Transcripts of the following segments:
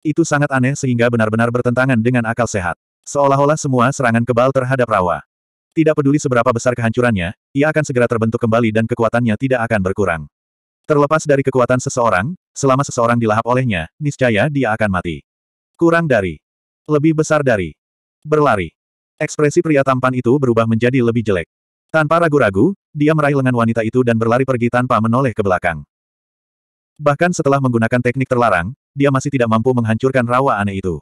Itu sangat aneh sehingga benar-benar bertentangan dengan akal sehat. Seolah-olah semua serangan kebal terhadap Rawa. Tidak peduli seberapa besar kehancurannya, ia akan segera terbentuk kembali dan kekuatannya tidak akan berkurang. Terlepas dari kekuatan seseorang, selama seseorang dilahap olehnya, niscaya dia akan mati. Kurang dari. Lebih besar dari. Berlari. Ekspresi pria tampan itu berubah menjadi lebih jelek. Tanpa ragu-ragu, dia meraih lengan wanita itu dan berlari pergi tanpa menoleh ke belakang. Bahkan setelah menggunakan teknik terlarang, dia masih tidak mampu menghancurkan rawa aneh itu.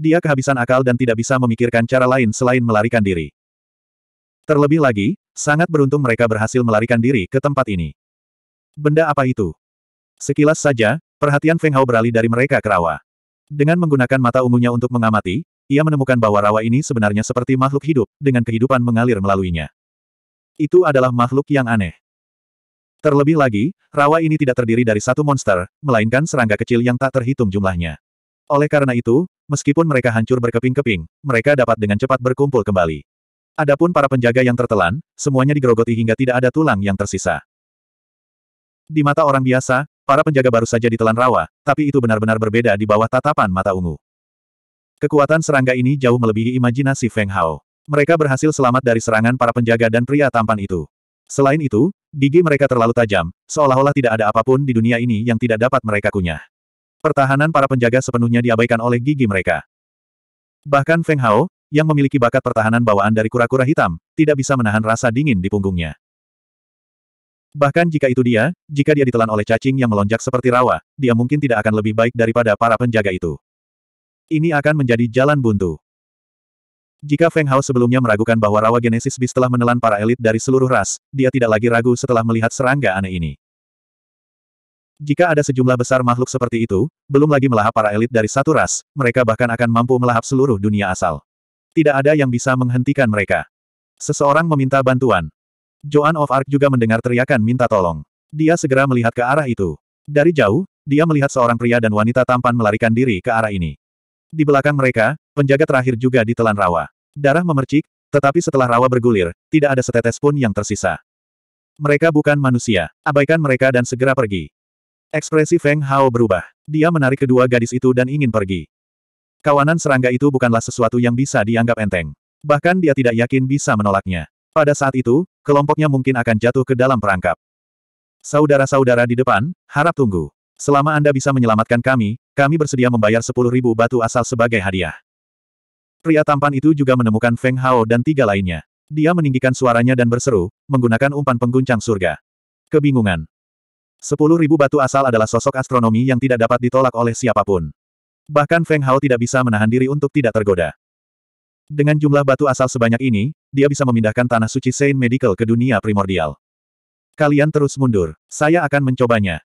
Dia kehabisan akal dan tidak bisa memikirkan cara lain selain melarikan diri. Terlebih lagi, sangat beruntung mereka berhasil melarikan diri ke tempat ini. Benda apa itu? Sekilas saja, perhatian Feng Hao beralih dari mereka ke rawa. Dengan menggunakan mata ungunya untuk mengamati, ia menemukan bahwa rawa ini sebenarnya seperti makhluk hidup, dengan kehidupan mengalir melaluinya. Itu adalah makhluk yang aneh. Terlebih lagi, rawa ini tidak terdiri dari satu monster, melainkan serangga kecil yang tak terhitung jumlahnya. Oleh karena itu, meskipun mereka hancur berkeping-keping, mereka dapat dengan cepat berkumpul kembali. Adapun para penjaga yang tertelan, semuanya digerogoti hingga tidak ada tulang yang tersisa. Di mata orang biasa, para penjaga baru saja ditelan rawa, tapi itu benar-benar berbeda di bawah tatapan mata ungu. Kekuatan serangga ini jauh melebihi imajinasi Feng Hao. Mereka berhasil selamat dari serangan para penjaga dan pria tampan itu. Selain itu, gigi mereka terlalu tajam, seolah-olah tidak ada apapun di dunia ini yang tidak dapat mereka kunyah. Pertahanan para penjaga sepenuhnya diabaikan oleh gigi mereka. Bahkan Feng Hao, yang memiliki bakat pertahanan bawaan dari kura-kura hitam, tidak bisa menahan rasa dingin di punggungnya. Bahkan jika itu dia, jika dia ditelan oleh cacing yang melonjak seperti rawa, dia mungkin tidak akan lebih baik daripada para penjaga itu. Ini akan menjadi jalan buntu. Jika Feng Hao sebelumnya meragukan bahwa rawa genesis bis telah menelan para elit dari seluruh ras, dia tidak lagi ragu setelah melihat serangga aneh ini. Jika ada sejumlah besar makhluk seperti itu, belum lagi melahap para elit dari satu ras, mereka bahkan akan mampu melahap seluruh dunia asal. Tidak ada yang bisa menghentikan mereka. Seseorang meminta bantuan. Joan of Arc juga mendengar teriakan minta tolong. Dia segera melihat ke arah itu. Dari jauh, dia melihat seorang pria dan wanita tampan melarikan diri ke arah ini. Di belakang mereka, penjaga terakhir juga ditelan rawa. Darah memercik, tetapi setelah rawa bergulir, tidak ada setetes pun yang tersisa. Mereka bukan manusia. Abaikan mereka dan segera pergi. Ekspresi Feng Hao berubah. Dia menarik kedua gadis itu dan ingin pergi. Kawanan serangga itu bukanlah sesuatu yang bisa dianggap enteng. Bahkan dia tidak yakin bisa menolaknya. Pada saat itu, kelompoknya mungkin akan jatuh ke dalam perangkap. Saudara-saudara di depan, harap tunggu. Selama Anda bisa menyelamatkan kami, kami bersedia membayar 10.000 batu asal sebagai hadiah. Pria tampan itu juga menemukan Feng Hao dan tiga lainnya. Dia meninggikan suaranya dan berseru, menggunakan umpan pengguncang surga. Kebingungan. Sepuluh ribu batu asal adalah sosok astronomi yang tidak dapat ditolak oleh siapapun. Bahkan Feng Hao tidak bisa menahan diri untuk tidak tergoda. Dengan jumlah batu asal sebanyak ini, dia bisa memindahkan tanah suci Saint Medical ke dunia primordial. Kalian terus mundur. Saya akan mencobanya.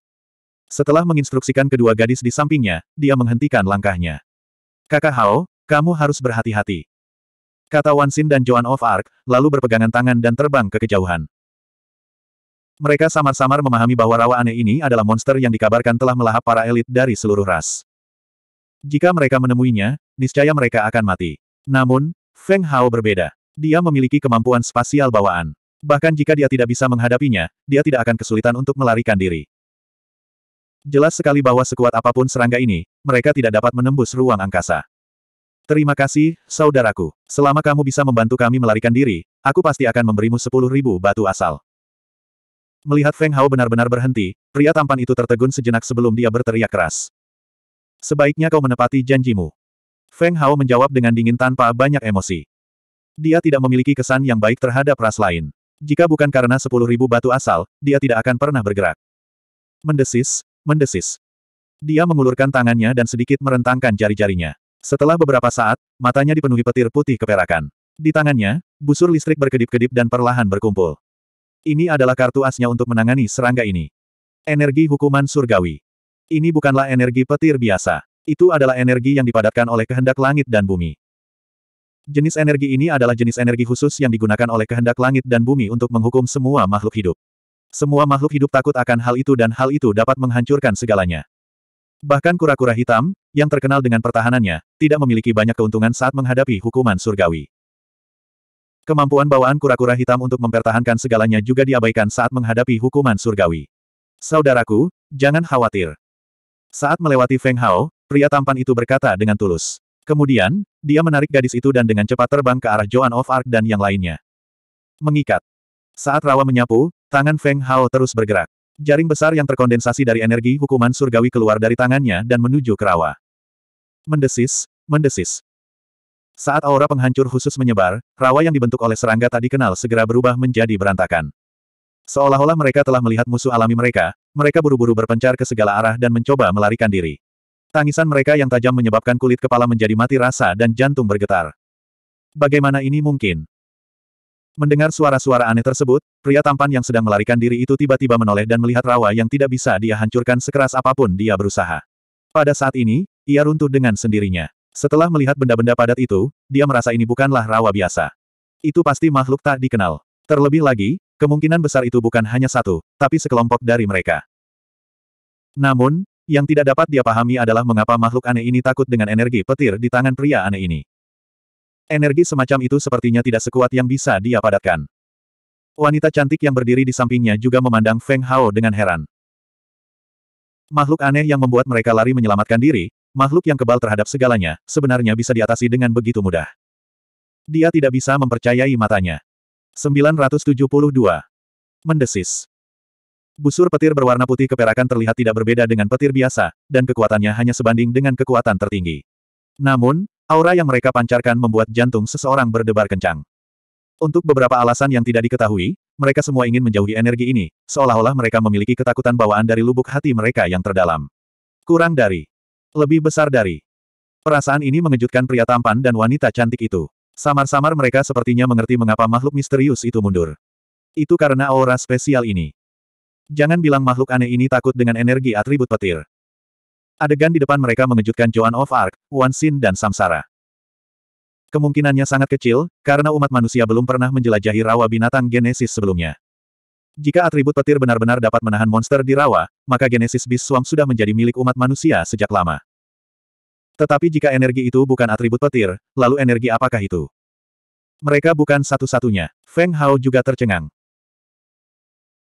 Setelah menginstruksikan kedua gadis di sampingnya, dia menghentikan langkahnya. Kakak Hao, kamu harus berhati-hati. Kata Wansin dan Joan of Arc, lalu berpegangan tangan dan terbang ke kejauhan. Mereka samar-samar memahami bahwa rawa aneh ini adalah monster yang dikabarkan telah melahap para elit dari seluruh ras. Jika mereka menemuinya, niscaya mereka akan mati. Namun, Feng Hao berbeda. Dia memiliki kemampuan spasial bawaan. Bahkan jika dia tidak bisa menghadapinya, dia tidak akan kesulitan untuk melarikan diri. Jelas sekali bahwa sekuat apapun serangga ini, mereka tidak dapat menembus ruang angkasa. Terima kasih, saudaraku. Selama kamu bisa membantu kami melarikan diri, aku pasti akan memberimu sepuluh ribu batu asal. Melihat Feng Hao benar-benar berhenti, pria tampan itu tertegun sejenak sebelum dia berteriak keras. Sebaiknya kau menepati janjimu. Feng Hao menjawab dengan dingin tanpa banyak emosi. Dia tidak memiliki kesan yang baik terhadap ras lain. Jika bukan karena sepuluh ribu batu asal, dia tidak akan pernah bergerak. Mendesis, mendesis. Dia mengulurkan tangannya dan sedikit merentangkan jari-jarinya. Setelah beberapa saat, matanya dipenuhi petir putih keperakan. Di tangannya, busur listrik berkedip-kedip dan perlahan berkumpul. Ini adalah kartu asnya untuk menangani serangga ini. Energi hukuman surgawi. Ini bukanlah energi petir biasa. Itu adalah energi yang dipadatkan oleh kehendak langit dan bumi. Jenis energi ini adalah jenis energi khusus yang digunakan oleh kehendak langit dan bumi untuk menghukum semua makhluk hidup. Semua makhluk hidup takut akan hal itu dan hal itu dapat menghancurkan segalanya. Bahkan kura-kura hitam, yang terkenal dengan pertahanannya, tidak memiliki banyak keuntungan saat menghadapi hukuman surgawi. Kemampuan bawaan kura-kura hitam untuk mempertahankan segalanya juga diabaikan saat menghadapi hukuman surgawi. Saudaraku, jangan khawatir. Saat melewati Feng Hao, pria tampan itu berkata dengan tulus. Kemudian, dia menarik gadis itu dan dengan cepat terbang ke arah Joan of Arc dan yang lainnya. Mengikat. Saat rawa menyapu, tangan Feng Hao terus bergerak. Jaring besar yang terkondensasi dari energi hukuman surgawi keluar dari tangannya dan menuju kerawa. Mendesis, mendesis. Saat aura penghancur khusus menyebar, rawa yang dibentuk oleh serangga tak dikenal segera berubah menjadi berantakan. Seolah-olah mereka telah melihat musuh alami mereka, mereka buru-buru berpencar ke segala arah dan mencoba melarikan diri. Tangisan mereka yang tajam menyebabkan kulit kepala menjadi mati rasa dan jantung bergetar. Bagaimana ini mungkin? Mendengar suara-suara aneh tersebut, pria tampan yang sedang melarikan diri itu tiba-tiba menoleh dan melihat rawa yang tidak bisa dia hancurkan sekeras apapun dia berusaha. Pada saat ini, ia runtuh dengan sendirinya. Setelah melihat benda-benda padat itu, dia merasa ini bukanlah rawa biasa. Itu pasti makhluk tak dikenal. Terlebih lagi, kemungkinan besar itu bukan hanya satu, tapi sekelompok dari mereka. Namun, yang tidak dapat dia pahami adalah mengapa makhluk aneh ini takut dengan energi petir di tangan pria aneh ini. Energi semacam itu sepertinya tidak sekuat yang bisa dia padatkan. Wanita cantik yang berdiri di sampingnya juga memandang Feng Hao dengan heran. Makhluk aneh yang membuat mereka lari menyelamatkan diri, makhluk yang kebal terhadap segalanya, sebenarnya bisa diatasi dengan begitu mudah. Dia tidak bisa mempercayai matanya. 972. Mendesis. Busur petir berwarna putih keperakan terlihat tidak berbeda dengan petir biasa, dan kekuatannya hanya sebanding dengan kekuatan tertinggi. Namun, Aura yang mereka pancarkan membuat jantung seseorang berdebar kencang. Untuk beberapa alasan yang tidak diketahui, mereka semua ingin menjauhi energi ini, seolah-olah mereka memiliki ketakutan bawaan dari lubuk hati mereka yang terdalam. Kurang dari. Lebih besar dari. Perasaan ini mengejutkan pria tampan dan wanita cantik itu. Samar-samar mereka sepertinya mengerti mengapa makhluk misterius itu mundur. Itu karena aura spesial ini. Jangan bilang makhluk aneh ini takut dengan energi atribut petir. Adegan di depan mereka mengejutkan Joan of Arc, Wan Xin dan Samsara. Kemungkinannya sangat kecil, karena umat manusia belum pernah menjelajahi rawa binatang genesis sebelumnya. Jika atribut petir benar-benar dapat menahan monster di rawa, maka genesis Beast Swamp sudah menjadi milik umat manusia sejak lama. Tetapi jika energi itu bukan atribut petir, lalu energi apakah itu? Mereka bukan satu-satunya. Feng Hao juga tercengang.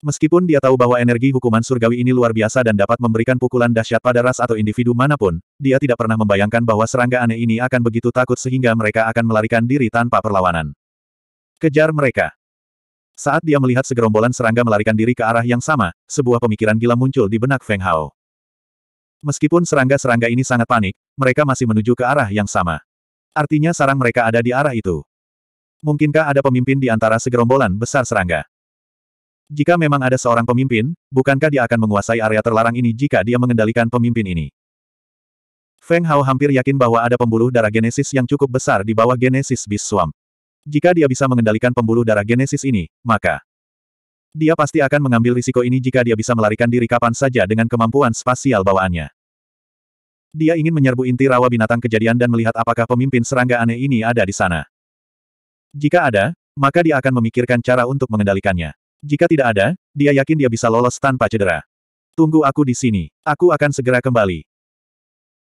Meskipun dia tahu bahwa energi hukuman surgawi ini luar biasa dan dapat memberikan pukulan dahsyat pada ras atau individu manapun, dia tidak pernah membayangkan bahwa serangga aneh ini akan begitu takut sehingga mereka akan melarikan diri tanpa perlawanan. Kejar mereka. Saat dia melihat segerombolan serangga melarikan diri ke arah yang sama, sebuah pemikiran gila muncul di benak Feng Hao. Meskipun serangga-serangga ini sangat panik, mereka masih menuju ke arah yang sama. Artinya sarang mereka ada di arah itu. Mungkinkah ada pemimpin di antara segerombolan besar serangga? Jika memang ada seorang pemimpin, bukankah dia akan menguasai area terlarang ini jika dia mengendalikan pemimpin ini? Feng Hao hampir yakin bahwa ada pembuluh darah genesis yang cukup besar di bawah genesis Bis suam. Jika dia bisa mengendalikan pembuluh darah genesis ini, maka dia pasti akan mengambil risiko ini jika dia bisa melarikan diri kapan saja dengan kemampuan spasial bawaannya. Dia ingin menyerbu inti rawa binatang kejadian dan melihat apakah pemimpin serangga aneh ini ada di sana. Jika ada, maka dia akan memikirkan cara untuk mengendalikannya. Jika tidak ada, dia yakin dia bisa lolos tanpa cedera. Tunggu aku di sini. Aku akan segera kembali.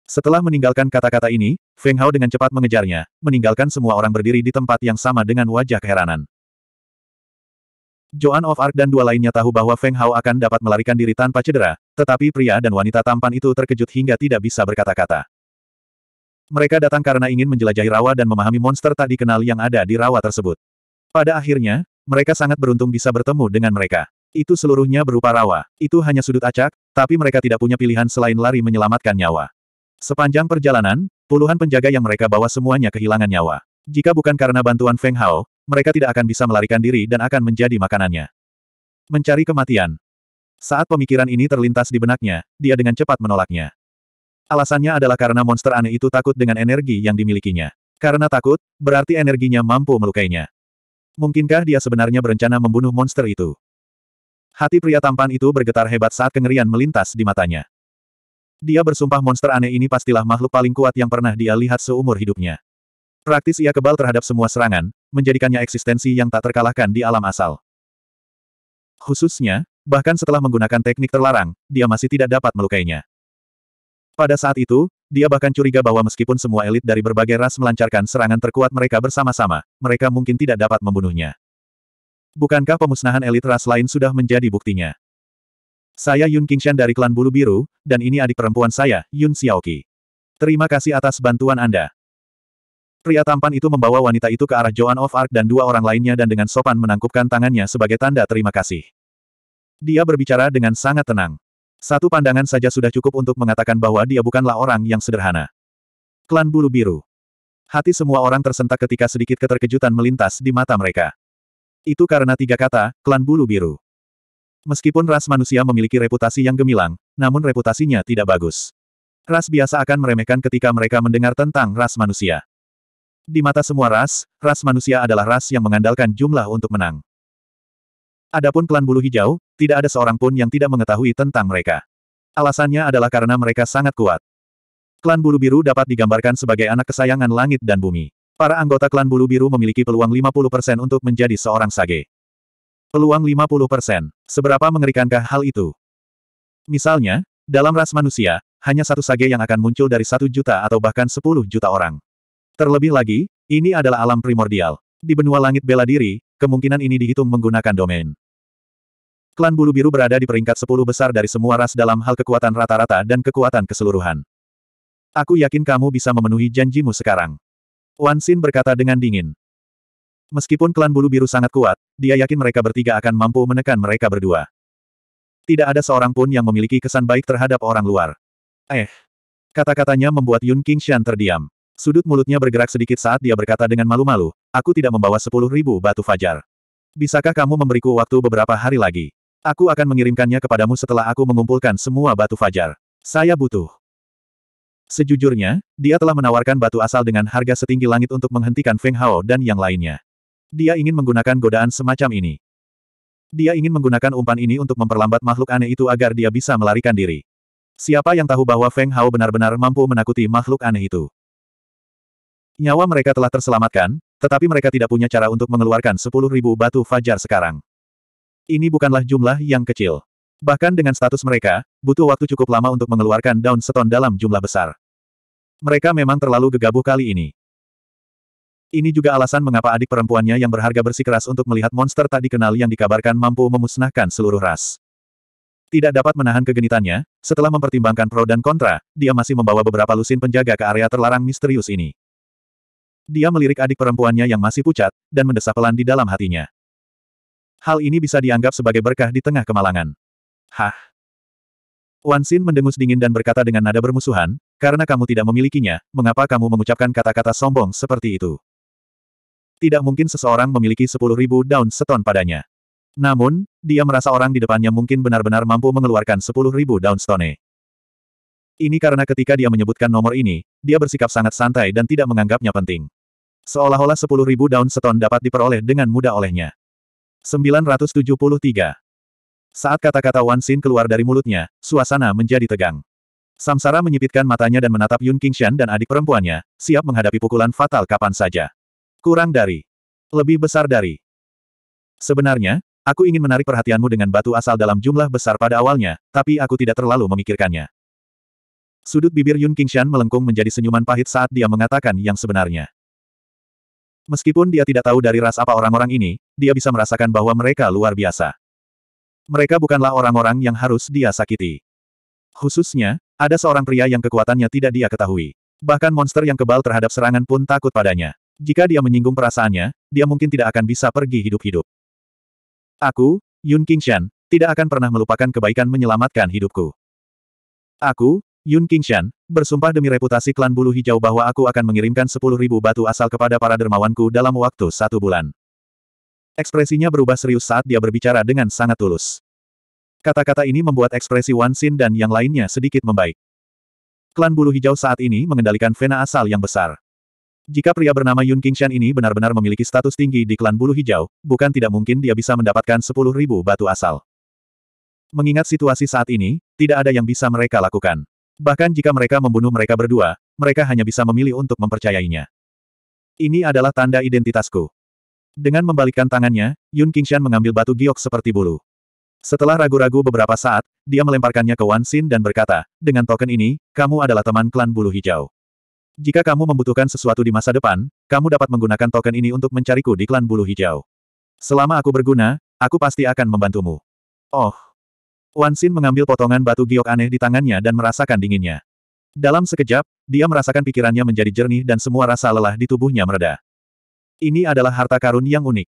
Setelah meninggalkan kata-kata ini, Feng Hao dengan cepat mengejarnya, meninggalkan semua orang berdiri di tempat yang sama dengan wajah keheranan. Joan of Arc dan dua lainnya tahu bahwa Feng Hao akan dapat melarikan diri tanpa cedera, tetapi pria dan wanita tampan itu terkejut hingga tidak bisa berkata-kata. Mereka datang karena ingin menjelajahi rawa dan memahami monster tak dikenal yang ada di rawa tersebut. Pada akhirnya, mereka sangat beruntung bisa bertemu dengan mereka. Itu seluruhnya berupa rawa. Itu hanya sudut acak, tapi mereka tidak punya pilihan selain lari menyelamatkan nyawa. Sepanjang perjalanan, puluhan penjaga yang mereka bawa semuanya kehilangan nyawa. Jika bukan karena bantuan Feng Hao, mereka tidak akan bisa melarikan diri dan akan menjadi makanannya. Mencari kematian. Saat pemikiran ini terlintas di benaknya, dia dengan cepat menolaknya. Alasannya adalah karena monster aneh itu takut dengan energi yang dimilikinya. Karena takut, berarti energinya mampu melukainya. Mungkinkah dia sebenarnya berencana membunuh monster itu? Hati pria tampan itu bergetar hebat saat kengerian melintas di matanya. Dia bersumpah monster aneh ini pastilah makhluk paling kuat yang pernah dia lihat seumur hidupnya. Praktis ia kebal terhadap semua serangan, menjadikannya eksistensi yang tak terkalahkan di alam asal. Khususnya, bahkan setelah menggunakan teknik terlarang, dia masih tidak dapat melukainya. Pada saat itu, dia bahkan curiga bahwa meskipun semua elit dari berbagai ras melancarkan serangan terkuat mereka bersama-sama, mereka mungkin tidak dapat membunuhnya. Bukankah pemusnahan elit ras lain sudah menjadi buktinya? Saya Yun Qingshan dari klan Bulu Biru, dan ini adik perempuan saya, Yun Xiaoqi. Terima kasih atas bantuan Anda. Pria tampan itu membawa wanita itu ke arah Joan of Arc dan dua orang lainnya dan dengan sopan menangkupkan tangannya sebagai tanda terima kasih. Dia berbicara dengan sangat tenang. Satu pandangan saja sudah cukup untuk mengatakan bahwa dia bukanlah orang yang sederhana. Klan Bulu Biru. Hati semua orang tersentak ketika sedikit keterkejutan melintas di mata mereka. Itu karena tiga kata, klan Bulu Biru. Meskipun ras manusia memiliki reputasi yang gemilang, namun reputasinya tidak bagus. Ras biasa akan meremehkan ketika mereka mendengar tentang ras manusia. Di mata semua ras, ras manusia adalah ras yang mengandalkan jumlah untuk menang. Adapun klan bulu hijau, tidak ada seorang pun yang tidak mengetahui tentang mereka. Alasannya adalah karena mereka sangat kuat. Klan bulu biru dapat digambarkan sebagai anak kesayangan langit dan bumi. Para anggota klan bulu biru memiliki peluang 50% untuk menjadi seorang sage. Peluang 50%. Seberapa mengerikankah hal itu? Misalnya, dalam ras manusia, hanya satu sage yang akan muncul dari satu juta atau bahkan sepuluh juta orang. Terlebih lagi, ini adalah alam primordial. Di benua langit bela diri, kemungkinan ini dihitung menggunakan domain. Klan Bulu Biru berada di peringkat 10 besar dari semua ras dalam hal kekuatan rata-rata dan kekuatan keseluruhan. Aku yakin kamu bisa memenuhi janjimu sekarang. Wan Xin berkata dengan dingin. Meskipun klan Bulu Biru sangat kuat, dia yakin mereka bertiga akan mampu menekan mereka berdua. Tidak ada seorang pun yang memiliki kesan baik terhadap orang luar. Eh. Kata-katanya membuat Yun Qingshan terdiam. Sudut mulutnya bergerak sedikit saat dia berkata dengan malu-malu, Aku tidak membawa sepuluh ribu batu fajar. Bisakah kamu memberiku waktu beberapa hari lagi? Aku akan mengirimkannya kepadamu setelah aku mengumpulkan semua batu fajar. Saya butuh. Sejujurnya, dia telah menawarkan batu asal dengan harga setinggi langit untuk menghentikan Feng Hao dan yang lainnya. Dia ingin menggunakan godaan semacam ini. Dia ingin menggunakan umpan ini untuk memperlambat makhluk aneh itu agar dia bisa melarikan diri. Siapa yang tahu bahwa Feng Hao benar-benar mampu menakuti makhluk aneh itu? Nyawa mereka telah terselamatkan, tetapi mereka tidak punya cara untuk mengeluarkan 10.000 batu fajar sekarang. Ini bukanlah jumlah yang kecil. Bahkan dengan status mereka, butuh waktu cukup lama untuk mengeluarkan daun seton dalam jumlah besar. Mereka memang terlalu gegabah kali ini. Ini juga alasan mengapa adik perempuannya yang berharga bersikeras untuk melihat monster tak dikenal yang dikabarkan mampu memusnahkan seluruh ras. Tidak dapat menahan kegenitannya, setelah mempertimbangkan pro dan kontra, dia masih membawa beberapa lusin penjaga ke area terlarang misterius ini. Dia melirik adik perempuannya yang masih pucat, dan mendesah pelan di dalam hatinya. Hal ini bisa dianggap sebagai berkah di tengah kemalangan. Hah? Wan Xin mendengus dingin dan berkata dengan nada bermusuhan, karena kamu tidak memilikinya, mengapa kamu mengucapkan kata-kata sombong seperti itu? Tidak mungkin seseorang memiliki sepuluh ribu daun seton padanya. Namun, dia merasa orang di depannya mungkin benar-benar mampu mengeluarkan sepuluh ribu daun stone. Ini karena ketika dia menyebutkan nomor ini, dia bersikap sangat santai dan tidak menganggapnya penting. Seolah-olah sepuluh ribu daun seton dapat diperoleh dengan mudah olehnya. 973. Saat kata-kata Wan Xin keluar dari mulutnya, suasana menjadi tegang. Samsara menyipitkan matanya dan menatap Yun Qingshan dan adik perempuannya, siap menghadapi pukulan fatal kapan saja. Kurang dari. Lebih besar dari. Sebenarnya, aku ingin menarik perhatianmu dengan batu asal dalam jumlah besar pada awalnya, tapi aku tidak terlalu memikirkannya. Sudut bibir Yun Qingshan melengkung menjadi senyuman pahit saat dia mengatakan yang sebenarnya. Meskipun dia tidak tahu dari ras apa orang-orang ini, dia bisa merasakan bahwa mereka luar biasa. Mereka bukanlah orang-orang yang harus dia sakiti. Khususnya, ada seorang pria yang kekuatannya tidak dia ketahui. Bahkan monster yang kebal terhadap serangan pun takut padanya. Jika dia menyinggung perasaannya, dia mungkin tidak akan bisa pergi hidup-hidup. Aku, Yun Qingshan, tidak akan pernah melupakan kebaikan menyelamatkan hidupku. Aku, Yun Qingshan, bersumpah demi reputasi klan bulu hijau bahwa aku akan mengirimkan sepuluh ribu batu asal kepada para dermawanku dalam waktu satu bulan. Ekspresinya berubah serius saat dia berbicara dengan sangat tulus. Kata-kata ini membuat ekspresi Wan Xin dan yang lainnya sedikit membaik. Klan bulu hijau saat ini mengendalikan vena asal yang besar. Jika pria bernama Yun Qingshan ini benar-benar memiliki status tinggi di klan bulu hijau, bukan tidak mungkin dia bisa mendapatkan sepuluh ribu batu asal. Mengingat situasi saat ini, tidak ada yang bisa mereka lakukan. Bahkan jika mereka membunuh mereka berdua, mereka hanya bisa memilih untuk mempercayainya. Ini adalah tanda identitasku. Dengan membalikkan tangannya, Yun Qingshan mengambil batu giok seperti bulu. Setelah ragu-ragu beberapa saat, dia melemparkannya ke Wan Xin dan berkata, dengan token ini, kamu adalah teman klan bulu hijau. Jika kamu membutuhkan sesuatu di masa depan, kamu dapat menggunakan token ini untuk mencariku di klan bulu hijau. Selama aku berguna, aku pasti akan membantumu. Oh, Wan Xin mengambil potongan batu giok aneh di tangannya dan merasakan dinginnya. Dalam sekejap, dia merasakan pikirannya menjadi jernih dan semua rasa lelah di tubuhnya mereda. Ini adalah harta karun yang unik.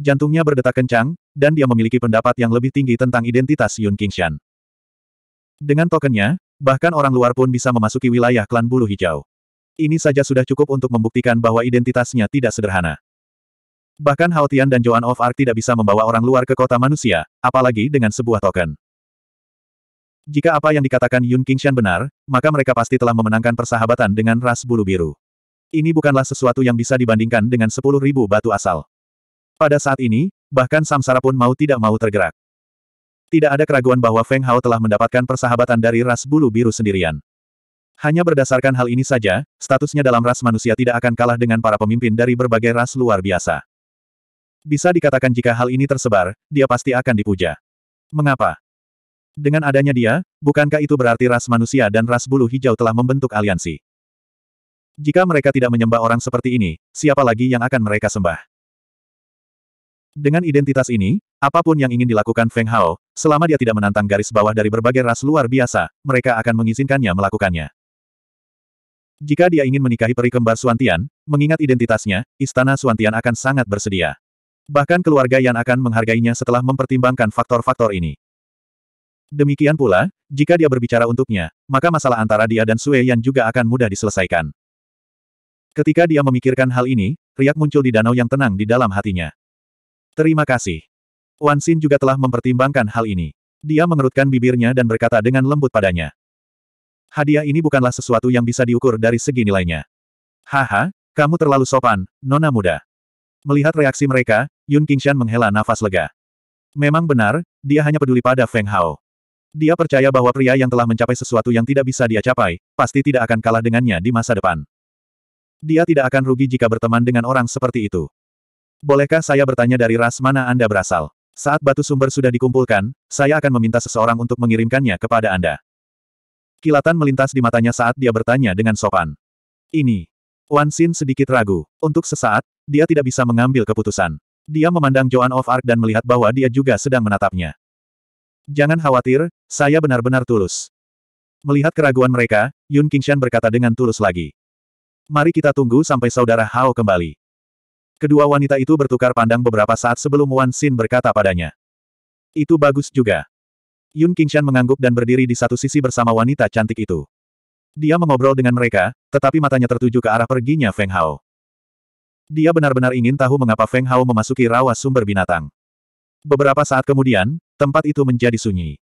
Jantungnya berdetak kencang, dan dia memiliki pendapat yang lebih tinggi tentang identitas Yun Qingshan. Dengan tokennya, bahkan orang luar pun bisa memasuki wilayah klan bulu hijau. Ini saja sudah cukup untuk membuktikan bahwa identitasnya tidak sederhana. Bahkan Hao dan Joan of Arc tidak bisa membawa orang luar ke kota manusia, apalagi dengan sebuah token. Jika apa yang dikatakan Yun Qingshan benar, maka mereka pasti telah memenangkan persahabatan dengan ras bulu biru. Ini bukanlah sesuatu yang bisa dibandingkan dengan 10.000 batu asal. Pada saat ini, bahkan Samsara pun mau tidak mau tergerak. Tidak ada keraguan bahwa Feng Hao telah mendapatkan persahabatan dari ras bulu biru sendirian. Hanya berdasarkan hal ini saja, statusnya dalam ras manusia tidak akan kalah dengan para pemimpin dari berbagai ras luar biasa. Bisa dikatakan jika hal ini tersebar, dia pasti akan dipuja. Mengapa? Dengan adanya dia, bukankah itu berarti ras manusia dan ras bulu hijau telah membentuk aliansi? Jika mereka tidak menyembah orang seperti ini, siapa lagi yang akan mereka sembah? Dengan identitas ini, apapun yang ingin dilakukan Feng Hao, selama dia tidak menantang garis bawah dari berbagai ras luar biasa, mereka akan mengizinkannya melakukannya. Jika dia ingin menikahi peri kembar Suantian, mengingat identitasnya, istana Suantian akan sangat bersedia. Bahkan keluarga Yan akan menghargainya setelah mempertimbangkan faktor-faktor ini. Demikian pula, jika dia berbicara untuknya, maka masalah antara dia dan Sue Yan juga akan mudah diselesaikan. Ketika dia memikirkan hal ini, riak muncul di danau yang tenang di dalam hatinya. Terima kasih. Wan Xin juga telah mempertimbangkan hal ini. Dia mengerutkan bibirnya dan berkata dengan lembut padanya. Hadiah ini bukanlah sesuatu yang bisa diukur dari segi nilainya. Haha, kamu terlalu sopan, nona muda. Melihat reaksi mereka, Yun Qingshan menghela nafas lega. Memang benar, dia hanya peduli pada Feng Hao. Dia percaya bahwa pria yang telah mencapai sesuatu yang tidak bisa dia capai, pasti tidak akan kalah dengannya di masa depan. Dia tidak akan rugi jika berteman dengan orang seperti itu. Bolehkah saya bertanya dari ras mana Anda berasal? Saat batu sumber sudah dikumpulkan, saya akan meminta seseorang untuk mengirimkannya kepada Anda. Kilatan melintas di matanya saat dia bertanya dengan sopan. Ini. Wan Xin sedikit ragu. Untuk sesaat, dia tidak bisa mengambil keputusan. Dia memandang Joan of Arc dan melihat bahwa dia juga sedang menatapnya. Jangan khawatir, saya benar-benar tulus. Melihat keraguan mereka, Yun Qingshan berkata dengan tulus lagi. Mari kita tunggu sampai saudara Hao kembali. Kedua wanita itu bertukar pandang beberapa saat sebelum Wan Xin berkata padanya. Itu bagus juga. Yun Qingshan mengangguk dan berdiri di satu sisi bersama wanita cantik itu. Dia mengobrol dengan mereka, tetapi matanya tertuju ke arah perginya Feng Hao. Dia benar-benar ingin tahu mengapa Feng Hao memasuki rawa sumber binatang. Beberapa saat kemudian, tempat itu menjadi sunyi.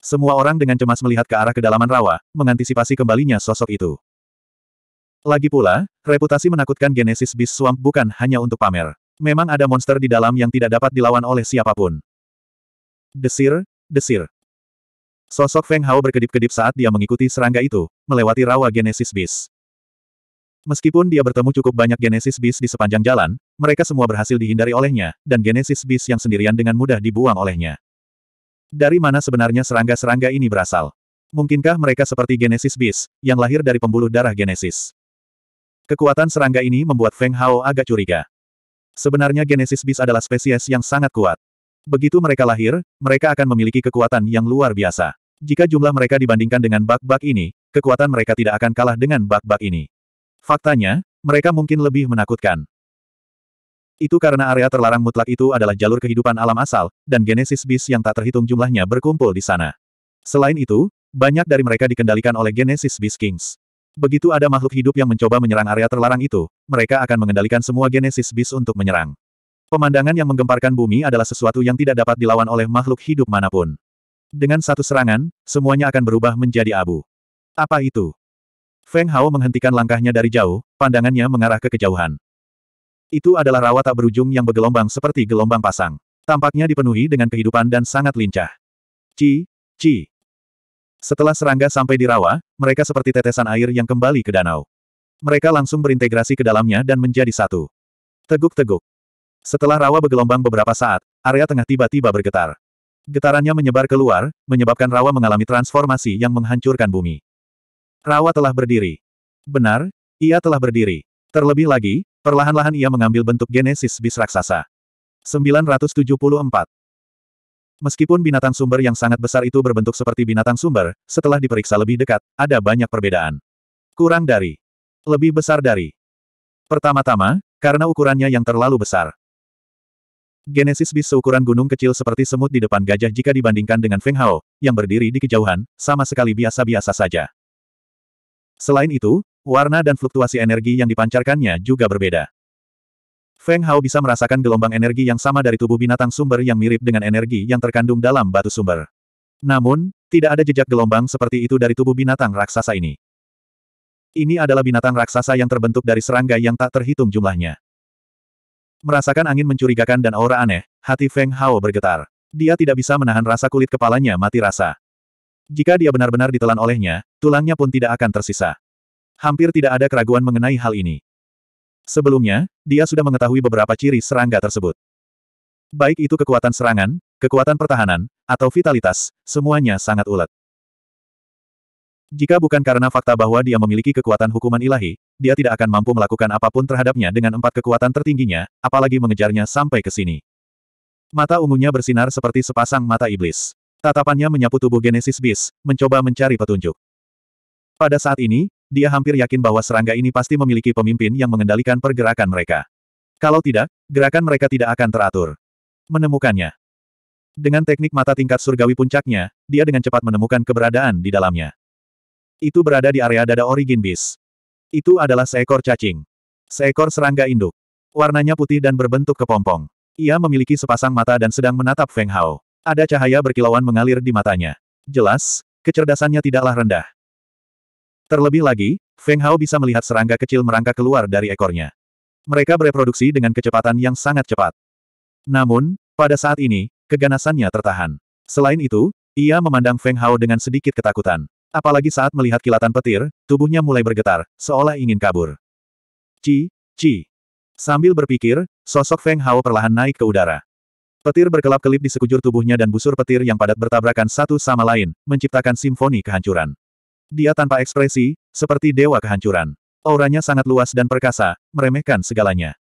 Semua orang dengan cemas melihat ke arah kedalaman rawa, mengantisipasi kembalinya sosok itu. Lagi pula, reputasi menakutkan Genesis Beast Swamp bukan hanya untuk pamer. Memang ada monster di dalam yang tidak dapat dilawan oleh siapapun. Desir, desir. Sosok Feng Hao berkedip-kedip saat dia mengikuti serangga itu, melewati rawa Genesis Beast. Meskipun dia bertemu cukup banyak Genesis Beast di sepanjang jalan, mereka semua berhasil dihindari olehnya, dan Genesis Beast yang sendirian dengan mudah dibuang olehnya. Dari mana sebenarnya serangga-serangga ini berasal? Mungkinkah mereka seperti Genesis Beast, yang lahir dari pembuluh darah Genesis? Kekuatan serangga ini membuat Feng Hao agak curiga. Sebenarnya Genesis Beast adalah spesies yang sangat kuat. Begitu mereka lahir, mereka akan memiliki kekuatan yang luar biasa. Jika jumlah mereka dibandingkan dengan bak-bak ini, kekuatan mereka tidak akan kalah dengan bak-bak ini. Faktanya, mereka mungkin lebih menakutkan. Itu karena area terlarang mutlak itu adalah jalur kehidupan alam asal, dan genesis bis yang tak terhitung jumlahnya berkumpul di sana. Selain itu, banyak dari mereka dikendalikan oleh genesis bis kings. Begitu ada makhluk hidup yang mencoba menyerang area terlarang itu, mereka akan mengendalikan semua genesis bis untuk menyerang. Pemandangan yang menggemparkan bumi adalah sesuatu yang tidak dapat dilawan oleh makhluk hidup manapun. Dengan satu serangan, semuanya akan berubah menjadi abu. Apa itu? Feng Hao menghentikan langkahnya dari jauh, pandangannya mengarah ke kejauhan. Itu adalah rawa tak berujung yang bergelombang seperti gelombang pasang. Tampaknya dipenuhi dengan kehidupan dan sangat lincah. Ci, ci. Setelah serangga sampai di rawa, mereka seperti tetesan air yang kembali ke danau. Mereka langsung berintegrasi ke dalamnya dan menjadi satu. Teguk-teguk. Setelah rawa bergelombang beberapa saat, area tengah tiba-tiba bergetar. Getarannya menyebar keluar, menyebabkan rawa mengalami transformasi yang menghancurkan bumi. Rawa telah berdiri. Benar, ia telah berdiri. Terlebih lagi, perlahan-lahan ia mengambil bentuk genesis bis raksasa. 974. Meskipun binatang sumber yang sangat besar itu berbentuk seperti binatang sumber, setelah diperiksa lebih dekat, ada banyak perbedaan. Kurang dari. Lebih besar dari. Pertama-tama, karena ukurannya yang terlalu besar. Genesis Beast seukuran gunung kecil seperti semut di depan gajah jika dibandingkan dengan Feng Hao, yang berdiri di kejauhan, sama sekali biasa-biasa saja. Selain itu, warna dan fluktuasi energi yang dipancarkannya juga berbeda. Feng Hao bisa merasakan gelombang energi yang sama dari tubuh binatang sumber yang mirip dengan energi yang terkandung dalam batu sumber. Namun, tidak ada jejak gelombang seperti itu dari tubuh binatang raksasa ini. Ini adalah binatang raksasa yang terbentuk dari serangga yang tak terhitung jumlahnya. Merasakan angin mencurigakan dan aura aneh, hati Feng Hao bergetar. Dia tidak bisa menahan rasa kulit kepalanya mati rasa. Jika dia benar-benar ditelan olehnya, tulangnya pun tidak akan tersisa. Hampir tidak ada keraguan mengenai hal ini. Sebelumnya, dia sudah mengetahui beberapa ciri serangga tersebut. Baik itu kekuatan serangan, kekuatan pertahanan, atau vitalitas, semuanya sangat ulet. Jika bukan karena fakta bahwa dia memiliki kekuatan hukuman ilahi, dia tidak akan mampu melakukan apapun terhadapnya dengan empat kekuatan tertingginya, apalagi mengejarnya sampai ke sini. Mata ungunya bersinar seperti sepasang mata iblis. Tatapannya menyapu tubuh Genesis Beast, mencoba mencari petunjuk. Pada saat ini, dia hampir yakin bahwa serangga ini pasti memiliki pemimpin yang mengendalikan pergerakan mereka. Kalau tidak, gerakan mereka tidak akan teratur. Menemukannya. Dengan teknik mata tingkat surgawi puncaknya, dia dengan cepat menemukan keberadaan di dalamnya. Itu berada di area dada origin bis. Itu adalah seekor cacing. Seekor serangga induk. Warnanya putih dan berbentuk kepompong. Ia memiliki sepasang mata dan sedang menatap Feng Hao. Ada cahaya berkilauan mengalir di matanya. Jelas, kecerdasannya tidaklah rendah. Terlebih lagi, Feng Hao bisa melihat serangga kecil merangkak keluar dari ekornya. Mereka bereproduksi dengan kecepatan yang sangat cepat. Namun, pada saat ini, keganasannya tertahan. Selain itu, ia memandang Feng Hao dengan sedikit ketakutan. Apalagi saat melihat kilatan petir, tubuhnya mulai bergetar, seolah ingin kabur. Ci, ci. Sambil berpikir, sosok Feng Hao perlahan naik ke udara. Petir berkelap-kelip di sekujur tubuhnya dan busur petir yang padat bertabrakan satu sama lain, menciptakan simfoni kehancuran. Dia tanpa ekspresi, seperti dewa kehancuran. Auranya sangat luas dan perkasa, meremehkan segalanya.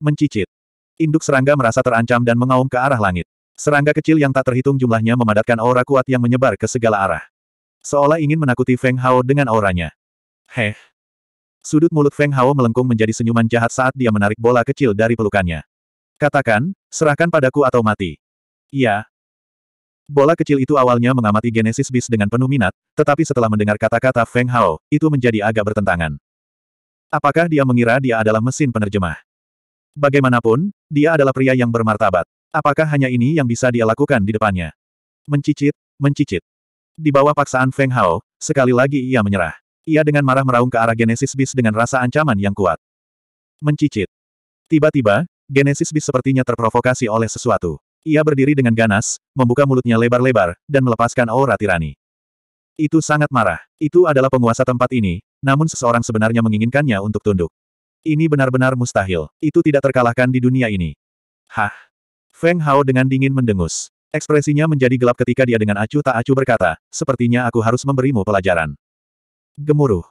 Mencicit. Induk serangga merasa terancam dan mengaum ke arah langit. Serangga kecil yang tak terhitung jumlahnya memadatkan aura kuat yang menyebar ke segala arah. Seolah ingin menakuti Feng Hao dengan auranya. Heh. Sudut mulut Feng Hao melengkung menjadi senyuman jahat saat dia menarik bola kecil dari pelukannya. Katakan, serahkan padaku atau mati. Iya. Bola kecil itu awalnya mengamati Genesis Beast dengan penuh minat, tetapi setelah mendengar kata-kata Feng Hao, itu menjadi agak bertentangan. Apakah dia mengira dia adalah mesin penerjemah? Bagaimanapun, dia adalah pria yang bermartabat. Apakah hanya ini yang bisa dia lakukan di depannya? Mencicit, mencicit. Di bawah paksaan Feng Hao, sekali lagi ia menyerah. Ia dengan marah meraung ke arah Genesis Beast dengan rasa ancaman yang kuat. Mencicit. Tiba-tiba, Genesis Beast sepertinya terprovokasi oleh sesuatu. Ia berdiri dengan ganas, membuka mulutnya lebar-lebar, dan melepaskan aura tirani. Itu sangat marah. Itu adalah penguasa tempat ini, namun seseorang sebenarnya menginginkannya untuk tunduk. Ini benar-benar mustahil. Itu tidak terkalahkan di dunia ini. Hah? Feng Hao dengan dingin mendengus. Ekspresinya menjadi gelap ketika dia dengan acuh tak acuh berkata, sepertinya aku harus memberimu pelajaran. Gemuruh.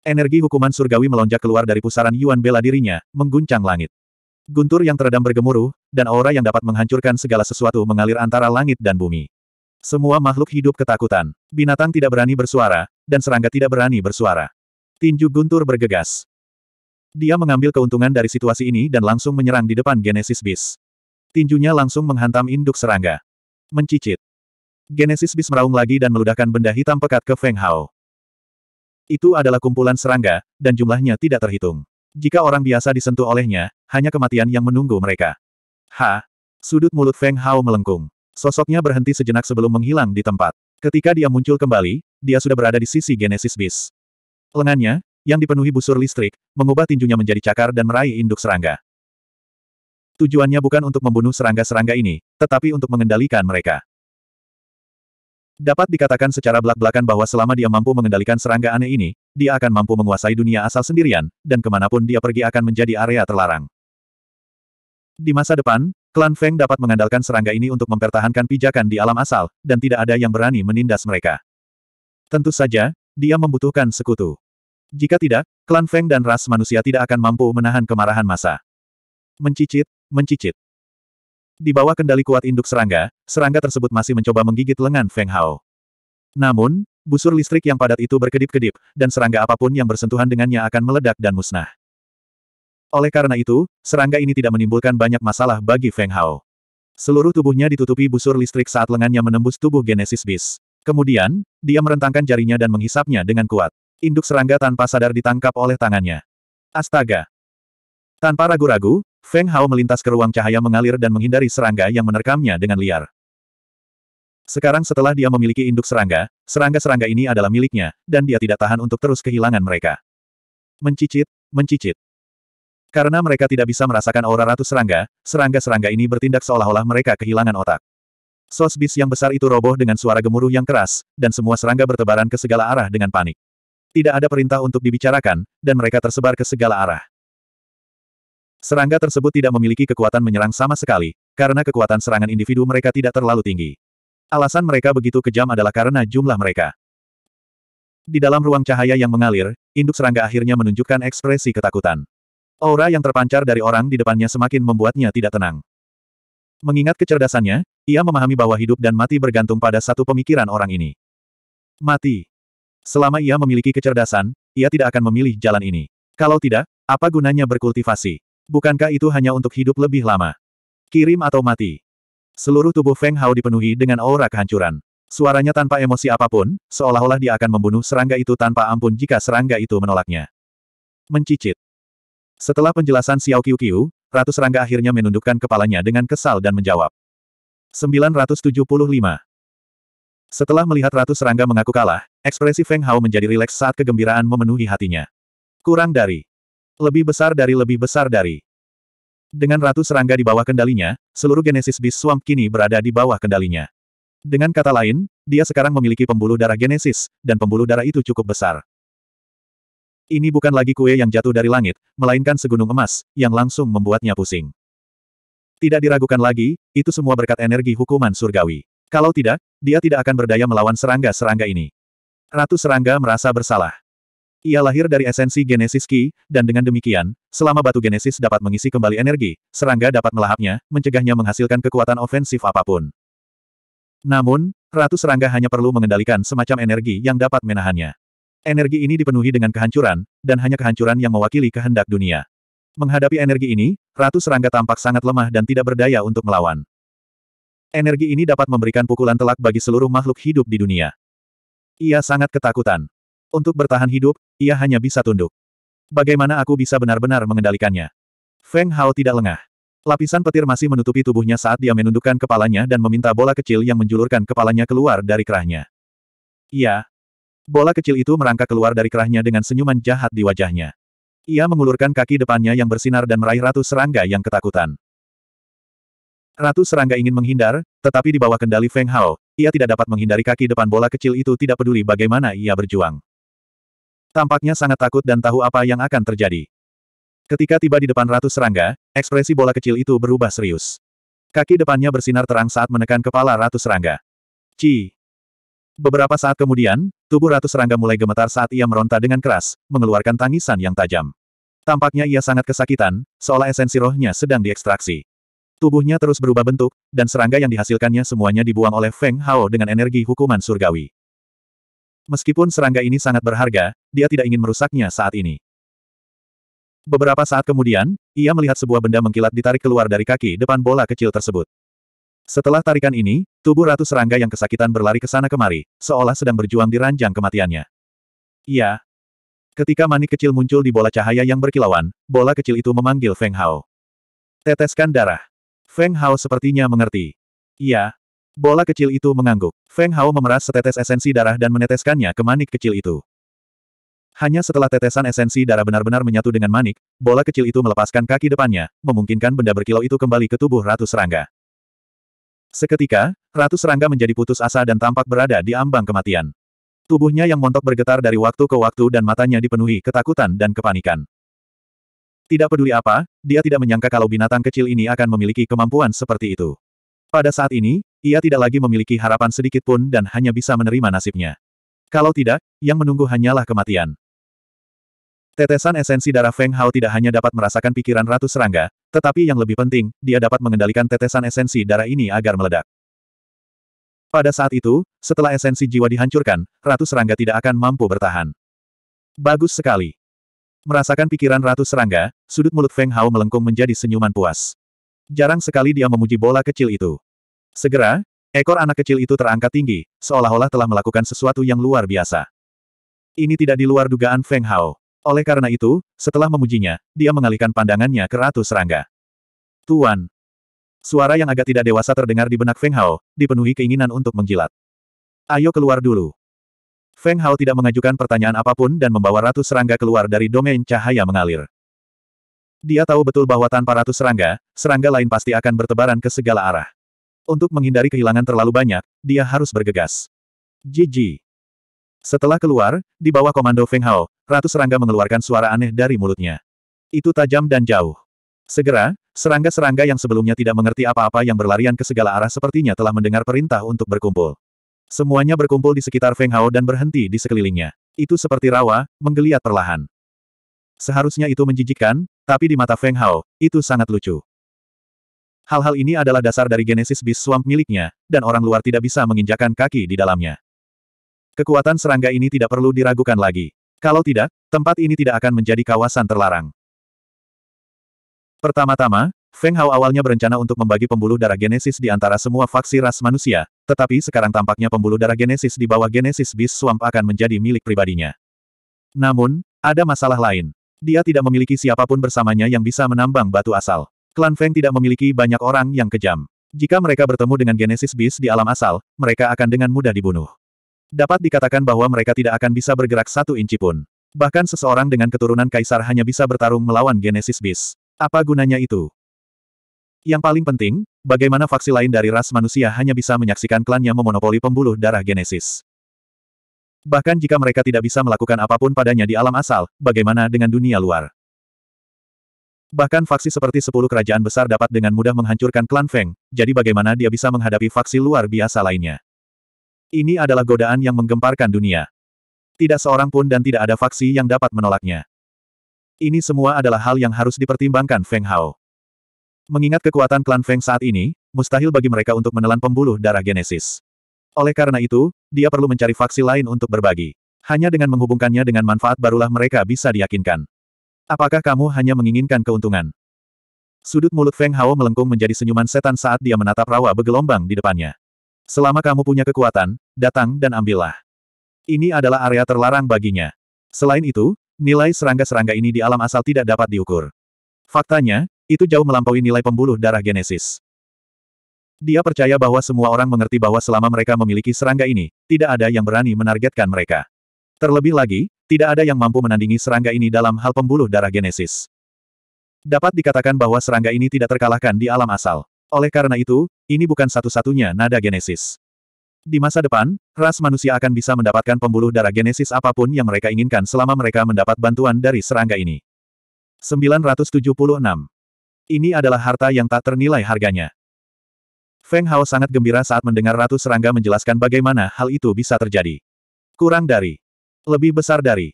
Energi hukuman surgawi melonjak keluar dari pusaran Yuan bela dirinya, mengguncang langit. Guntur yang teredam bergemuruh, dan aura yang dapat menghancurkan segala sesuatu mengalir antara langit dan bumi. Semua makhluk hidup ketakutan. Binatang tidak berani bersuara, dan serangga tidak berani bersuara. Tinju Guntur bergegas. Dia mengambil keuntungan dari situasi ini dan langsung menyerang di depan Genesis Beast. Tinjunya langsung menghantam induk serangga. Mencicit. Genesis bis meraung lagi dan meludahkan benda hitam pekat ke Feng Hao. Itu adalah kumpulan serangga, dan jumlahnya tidak terhitung. Jika orang biasa disentuh olehnya, hanya kematian yang menunggu mereka. Ha! Sudut mulut Feng Hao melengkung. Sosoknya berhenti sejenak sebelum menghilang di tempat. Ketika dia muncul kembali, dia sudah berada di sisi Genesis Beast. Lengannya, yang dipenuhi busur listrik, mengubah tinjunya menjadi cakar dan meraih induk serangga. Tujuannya bukan untuk membunuh serangga-serangga ini, tetapi untuk mengendalikan mereka. Dapat dikatakan secara belak-belakan bahwa selama dia mampu mengendalikan serangga aneh ini, dia akan mampu menguasai dunia asal sendirian, dan kemanapun dia pergi akan menjadi area terlarang. Di masa depan, klan Feng dapat mengandalkan serangga ini untuk mempertahankan pijakan di alam asal, dan tidak ada yang berani menindas mereka. Tentu saja, dia membutuhkan sekutu. Jika tidak, klan Feng dan ras manusia tidak akan mampu menahan kemarahan masa. Mencicit, mencicit. Di bawah kendali kuat induk serangga, serangga tersebut masih mencoba menggigit lengan Feng Hao. Namun, busur listrik yang padat itu berkedip-kedip, dan serangga apapun yang bersentuhan dengannya akan meledak dan musnah. Oleh karena itu, serangga ini tidak menimbulkan banyak masalah bagi Feng Hao. Seluruh tubuhnya ditutupi busur listrik saat lengannya menembus tubuh Genesis Beast. Kemudian, dia merentangkan jarinya dan menghisapnya dengan kuat. Induk serangga tanpa sadar ditangkap oleh tangannya. Astaga! Tanpa ragu-ragu, Feng Hao melintas ke ruang cahaya mengalir dan menghindari serangga yang menerkamnya dengan liar. Sekarang setelah dia memiliki induk serangga, serangga-serangga ini adalah miliknya, dan dia tidak tahan untuk terus kehilangan mereka. Mencicit, mencicit. Karena mereka tidak bisa merasakan aura ratu serangga, serangga-serangga ini bertindak seolah-olah mereka kehilangan otak. Sos bis yang besar itu roboh dengan suara gemuruh yang keras, dan semua serangga bertebaran ke segala arah dengan panik. Tidak ada perintah untuk dibicarakan, dan mereka tersebar ke segala arah. Serangga tersebut tidak memiliki kekuatan menyerang sama sekali, karena kekuatan serangan individu mereka tidak terlalu tinggi. Alasan mereka begitu kejam adalah karena jumlah mereka. Di dalam ruang cahaya yang mengalir, induk serangga akhirnya menunjukkan ekspresi ketakutan. Aura yang terpancar dari orang di depannya semakin membuatnya tidak tenang. Mengingat kecerdasannya, ia memahami bahwa hidup dan mati bergantung pada satu pemikiran orang ini. Mati. Selama ia memiliki kecerdasan, ia tidak akan memilih jalan ini. Kalau tidak, apa gunanya berkultivasi? Bukankah itu hanya untuk hidup lebih lama? Kirim atau mati. Seluruh tubuh Feng Hao dipenuhi dengan aura kehancuran. Suaranya tanpa emosi apapun, seolah-olah dia akan membunuh serangga itu tanpa ampun jika serangga itu menolaknya. Mencicit. Setelah penjelasan Xiao Qiu Qiu, Ratu Serangga akhirnya menundukkan kepalanya dengan kesal dan menjawab. 975. Setelah melihat Ratu Serangga mengaku kalah, ekspresi Feng Hao menjadi rileks saat kegembiraan memenuhi hatinya. Kurang dari lebih besar dari lebih besar dari. Dengan ratu serangga di bawah kendalinya, seluruh genesis Bis Swamp kini berada di bawah kendalinya. Dengan kata lain, dia sekarang memiliki pembuluh darah genesis, dan pembuluh darah itu cukup besar. Ini bukan lagi kue yang jatuh dari langit, melainkan segunung emas, yang langsung membuatnya pusing. Tidak diragukan lagi, itu semua berkat energi hukuman surgawi. Kalau tidak, dia tidak akan berdaya melawan serangga-serangga ini. Ratu serangga merasa bersalah. Ia lahir dari esensi genesis Ki, dan dengan demikian, selama batu genesis dapat mengisi kembali energi, serangga dapat melahapnya, mencegahnya menghasilkan kekuatan ofensif apapun. Namun, ratu serangga hanya perlu mengendalikan semacam energi yang dapat menahannya. Energi ini dipenuhi dengan kehancuran, dan hanya kehancuran yang mewakili kehendak dunia. Menghadapi energi ini, ratu serangga tampak sangat lemah dan tidak berdaya untuk melawan. Energi ini dapat memberikan pukulan telak bagi seluruh makhluk hidup di dunia. Ia sangat ketakutan. Untuk bertahan hidup, ia hanya bisa tunduk. Bagaimana aku bisa benar-benar mengendalikannya? Feng Hao tidak lengah. Lapisan petir masih menutupi tubuhnya saat dia menundukkan kepalanya dan meminta bola kecil yang menjulurkan kepalanya keluar dari kerahnya. Iya. Bola kecil itu merangkak keluar dari kerahnya dengan senyuman jahat di wajahnya. Ia mengulurkan kaki depannya yang bersinar dan meraih ratu serangga yang ketakutan. Ratu serangga ingin menghindar, tetapi di bawah kendali Feng Hao, ia tidak dapat menghindari kaki depan bola kecil itu tidak peduli bagaimana ia berjuang. Tampaknya sangat takut dan tahu apa yang akan terjadi. Ketika tiba di depan ratu serangga, ekspresi bola kecil itu berubah serius. Kaki depannya bersinar terang saat menekan kepala ratu serangga. Ci. Beberapa saat kemudian, tubuh ratu serangga mulai gemetar saat ia meronta dengan keras, mengeluarkan tangisan yang tajam. Tampaknya ia sangat kesakitan, seolah esensi rohnya sedang diekstraksi. Tubuhnya terus berubah bentuk, dan serangga yang dihasilkannya semuanya dibuang oleh Feng Hao dengan energi hukuman surgawi. Meskipun serangga ini sangat berharga, dia tidak ingin merusaknya saat ini. Beberapa saat kemudian, ia melihat sebuah benda mengkilat ditarik keluar dari kaki depan bola kecil tersebut. Setelah tarikan ini, tubuh Ratu Serangga yang kesakitan berlari ke sana kemari, seolah sedang berjuang di ranjang kematiannya. Iya. Ketika manik kecil muncul di bola cahaya yang berkilauan, bola kecil itu memanggil Feng Hao. Teteskan darah. Feng Hao sepertinya mengerti. Iya, Bola kecil itu mengangguk. Feng Hao memeras setetes esensi darah dan meneteskannya ke manik kecil itu. Hanya setelah tetesan esensi darah benar-benar menyatu dengan manik, bola kecil itu melepaskan kaki depannya, memungkinkan benda berkilau itu kembali ke tubuh Ratu Serangga. Seketika, Ratu Serangga menjadi putus asa dan tampak berada di ambang kematian. Tubuhnya yang montok bergetar dari waktu ke waktu dan matanya dipenuhi ketakutan dan kepanikan. Tidak peduli apa, dia tidak menyangka kalau binatang kecil ini akan memiliki kemampuan seperti itu. Pada saat ini, ia tidak lagi memiliki harapan sedikit pun dan hanya bisa menerima nasibnya. Kalau tidak, yang menunggu hanyalah kematian. Tetesan esensi darah Feng Hao tidak hanya dapat merasakan pikiran Ratu serangga, tetapi yang lebih penting, dia dapat mengendalikan tetesan esensi darah ini agar meledak. Pada saat itu, setelah esensi jiwa dihancurkan, Ratu serangga tidak akan mampu bertahan. Bagus sekali. Merasakan pikiran Ratu serangga, sudut mulut Feng Hao melengkung menjadi senyuman puas. Jarang sekali dia memuji bola kecil itu. Segera, ekor anak kecil itu terangkat tinggi, seolah-olah telah melakukan sesuatu yang luar biasa. Ini tidak di luar dugaan Feng Hao. Oleh karena itu, setelah memujinya, dia mengalihkan pandangannya ke Ratu Serangga. Tuan. Suara yang agak tidak dewasa terdengar di benak Feng Hao, dipenuhi keinginan untuk menjilat. Ayo keluar dulu. Feng Hao tidak mengajukan pertanyaan apapun dan membawa Ratu Serangga keluar dari domain cahaya mengalir. Dia tahu betul bahwa tanpa Ratu Serangga, serangga lain pasti akan bertebaran ke segala arah. Untuk menghindari kehilangan terlalu banyak, dia harus bergegas. Jiji. Setelah keluar, di bawah komando Feng Hao, Ratu serangga mengeluarkan suara aneh dari mulutnya. Itu tajam dan jauh. Segera, serangga-serangga yang sebelumnya tidak mengerti apa-apa yang berlarian ke segala arah sepertinya telah mendengar perintah untuk berkumpul. Semuanya berkumpul di sekitar Feng Hao dan berhenti di sekelilingnya. Itu seperti rawa, menggeliat perlahan. Seharusnya itu menjijikkan, tapi di mata Feng Hao, itu sangat lucu. Hal-hal ini adalah dasar dari genesis beast swamp miliknya, dan orang luar tidak bisa menginjakan kaki di dalamnya. Kekuatan serangga ini tidak perlu diragukan lagi. Kalau tidak, tempat ini tidak akan menjadi kawasan terlarang. Pertama-tama, Feng Hao awalnya berencana untuk membagi pembuluh darah genesis di antara semua faksi ras manusia, tetapi sekarang tampaknya pembuluh darah genesis di bawah genesis beast swamp akan menjadi milik pribadinya. Namun, ada masalah lain. Dia tidak memiliki siapapun bersamanya yang bisa menambang batu asal. Klan Feng tidak memiliki banyak orang yang kejam. Jika mereka bertemu dengan Genesis Beast di alam asal, mereka akan dengan mudah dibunuh. Dapat dikatakan bahwa mereka tidak akan bisa bergerak satu inci pun. Bahkan seseorang dengan keturunan kaisar hanya bisa bertarung melawan Genesis Beast. Apa gunanya itu? Yang paling penting, bagaimana faksi lain dari ras manusia hanya bisa menyaksikan klannya memonopoli pembuluh darah Genesis. Bahkan jika mereka tidak bisa melakukan apapun padanya di alam asal, bagaimana dengan dunia luar? Bahkan faksi seperti sepuluh kerajaan besar dapat dengan mudah menghancurkan klan Feng, jadi bagaimana dia bisa menghadapi faksi luar biasa lainnya. Ini adalah godaan yang menggemparkan dunia. Tidak seorang pun dan tidak ada faksi yang dapat menolaknya. Ini semua adalah hal yang harus dipertimbangkan Feng Hao. Mengingat kekuatan klan Feng saat ini, mustahil bagi mereka untuk menelan pembuluh darah Genesis. Oleh karena itu, dia perlu mencari faksi lain untuk berbagi. Hanya dengan menghubungkannya dengan manfaat barulah mereka bisa diyakinkan. Apakah kamu hanya menginginkan keuntungan? Sudut mulut Feng Hao melengkung menjadi senyuman setan saat dia menatap rawa bergelombang di depannya. Selama kamu punya kekuatan, datang dan ambillah. Ini adalah area terlarang baginya. Selain itu, nilai serangga-serangga ini di alam asal tidak dapat diukur. Faktanya, itu jauh melampaui nilai pembuluh darah genesis. Dia percaya bahwa semua orang mengerti bahwa selama mereka memiliki serangga ini, tidak ada yang berani menargetkan mereka. Terlebih lagi, tidak ada yang mampu menandingi serangga ini dalam hal pembuluh darah genesis. Dapat dikatakan bahwa serangga ini tidak terkalahkan di alam asal. Oleh karena itu, ini bukan satu-satunya nada genesis. Di masa depan, ras manusia akan bisa mendapatkan pembuluh darah genesis apapun yang mereka inginkan selama mereka mendapat bantuan dari serangga ini. 976. Ini adalah harta yang tak ternilai harganya. Feng Hao sangat gembira saat mendengar Ratu Serangga menjelaskan bagaimana hal itu bisa terjadi. Kurang dari lebih besar dari.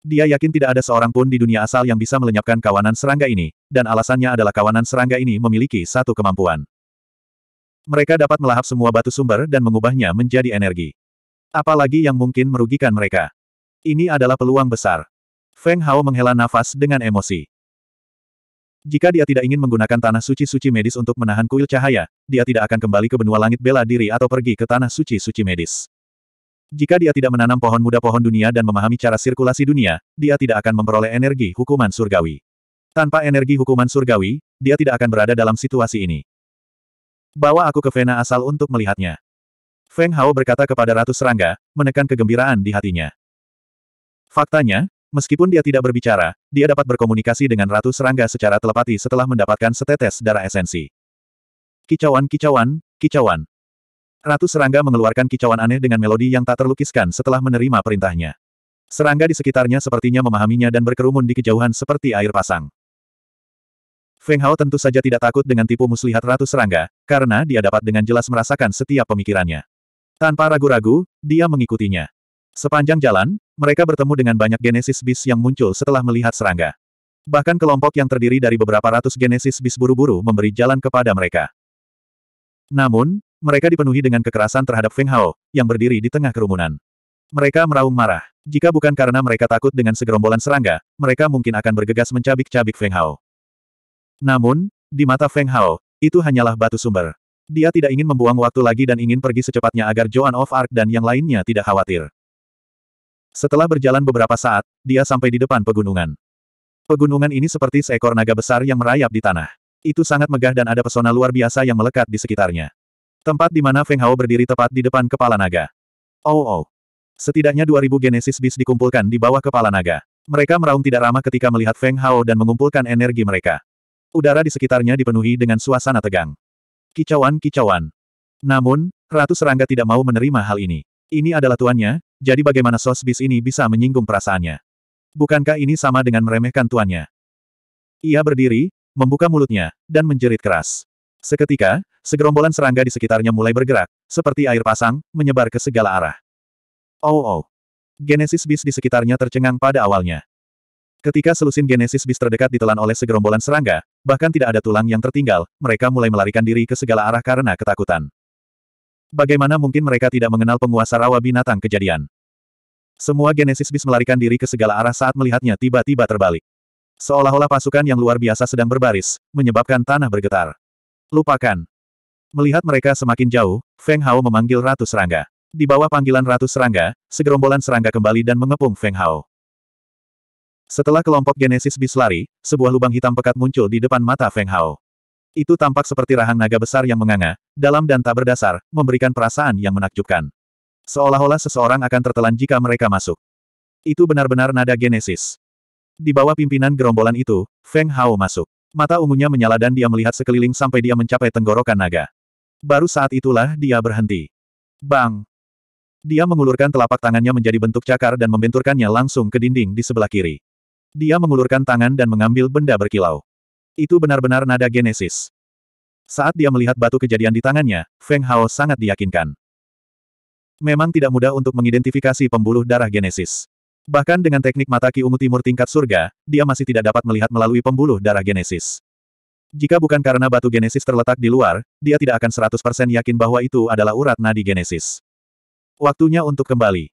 Dia yakin tidak ada seorang pun di dunia asal yang bisa melenyapkan kawanan serangga ini, dan alasannya adalah kawanan serangga ini memiliki satu kemampuan. Mereka dapat melahap semua batu sumber dan mengubahnya menjadi energi. Apalagi yang mungkin merugikan mereka. Ini adalah peluang besar. Feng Hao menghela nafas dengan emosi. Jika dia tidak ingin menggunakan tanah suci-suci medis untuk menahan kuil cahaya, dia tidak akan kembali ke benua langit bela diri atau pergi ke tanah suci-suci medis. Jika dia tidak menanam pohon muda pohon dunia dan memahami cara sirkulasi dunia, dia tidak akan memperoleh energi hukuman surgawi. Tanpa energi hukuman surgawi, dia tidak akan berada dalam situasi ini. Bawa aku ke Vena asal untuk melihatnya. Feng Hao berkata kepada Ratu Serangga, menekan kegembiraan di hatinya. Faktanya, meskipun dia tidak berbicara, dia dapat berkomunikasi dengan Ratu Serangga secara telepati setelah mendapatkan setetes darah esensi. Kicauan-kicauan, kicauan. Ratu Serangga mengeluarkan kicauan aneh dengan melodi yang tak terlukiskan setelah menerima perintahnya. Serangga di sekitarnya sepertinya memahaminya dan berkerumun di kejauhan seperti air pasang. Feng Hao tentu saja tidak takut dengan tipu muslihat Ratu Serangga, karena dia dapat dengan jelas merasakan setiap pemikirannya. Tanpa ragu-ragu, dia mengikutinya. Sepanjang jalan, mereka bertemu dengan banyak genesis bis yang muncul setelah melihat serangga. Bahkan kelompok yang terdiri dari beberapa ratus genesis bis buru-buru memberi jalan kepada mereka. Namun, mereka dipenuhi dengan kekerasan terhadap Feng Hao, yang berdiri di tengah kerumunan. Mereka meraung marah. Jika bukan karena mereka takut dengan segerombolan serangga, mereka mungkin akan bergegas mencabik-cabik Feng Hao. Namun, di mata Feng Hao, itu hanyalah batu sumber. Dia tidak ingin membuang waktu lagi dan ingin pergi secepatnya agar Joan of Arc dan yang lainnya tidak khawatir. Setelah berjalan beberapa saat, dia sampai di depan pegunungan. Pegunungan ini seperti seekor naga besar yang merayap di tanah. Itu sangat megah dan ada pesona luar biasa yang melekat di sekitarnya. Tempat di mana Feng Hao berdiri tepat di depan kepala naga. Oh oh. Setidaknya 2000 Genesis Beast dikumpulkan di bawah kepala naga. Mereka meraung tidak ramah ketika melihat Feng Hao dan mengumpulkan energi mereka. Udara di sekitarnya dipenuhi dengan suasana tegang. Kicauan-kicauan. Namun, Ratu Serangga tidak mau menerima hal ini. Ini adalah tuannya, jadi bagaimana sos bis ini bisa menyinggung perasaannya? Bukankah ini sama dengan meremehkan tuannya? Ia berdiri, membuka mulutnya, dan menjerit keras. Seketika, segerombolan serangga di sekitarnya mulai bergerak, seperti air pasang, menyebar ke segala arah. Oh oh. Genesis bis di sekitarnya tercengang pada awalnya. Ketika selusin Genesis bis terdekat ditelan oleh segerombolan serangga, bahkan tidak ada tulang yang tertinggal, mereka mulai melarikan diri ke segala arah karena ketakutan. Bagaimana mungkin mereka tidak mengenal penguasa rawa binatang kejadian? Semua Genesis bis melarikan diri ke segala arah saat melihatnya tiba-tiba terbalik. Seolah-olah pasukan yang luar biasa sedang berbaris, menyebabkan tanah bergetar. Lupakan. Melihat mereka semakin jauh, Feng Hao memanggil Ratu Serangga. Di bawah panggilan Ratu Serangga, segerombolan serangga kembali dan mengepung Feng Hao. Setelah kelompok Genesis Beast lari, sebuah lubang hitam pekat muncul di depan mata Feng Hao. Itu tampak seperti rahang naga besar yang menganga, dalam dan tak berdasar, memberikan perasaan yang menakjubkan. Seolah-olah seseorang akan tertelan jika mereka masuk. Itu benar-benar nada Genesis. Di bawah pimpinan gerombolan itu, Feng Hao masuk. Mata ungunya menyala dan dia melihat sekeliling sampai dia mencapai tenggorokan naga. Baru saat itulah dia berhenti. Bang! Dia mengulurkan telapak tangannya menjadi bentuk cakar dan membenturkannya langsung ke dinding di sebelah kiri. Dia mengulurkan tangan dan mengambil benda berkilau. Itu benar-benar nada genesis. Saat dia melihat batu kejadian di tangannya, Feng Hao sangat diyakinkan. Memang tidak mudah untuk mengidentifikasi pembuluh darah genesis. Bahkan dengan teknik mata Ki Ungu Timur tingkat surga, dia masih tidak dapat melihat melalui pembuluh darah genesis. Jika bukan karena batu genesis terletak di luar, dia tidak akan 100% yakin bahwa itu adalah urat nadi genesis. Waktunya untuk kembali.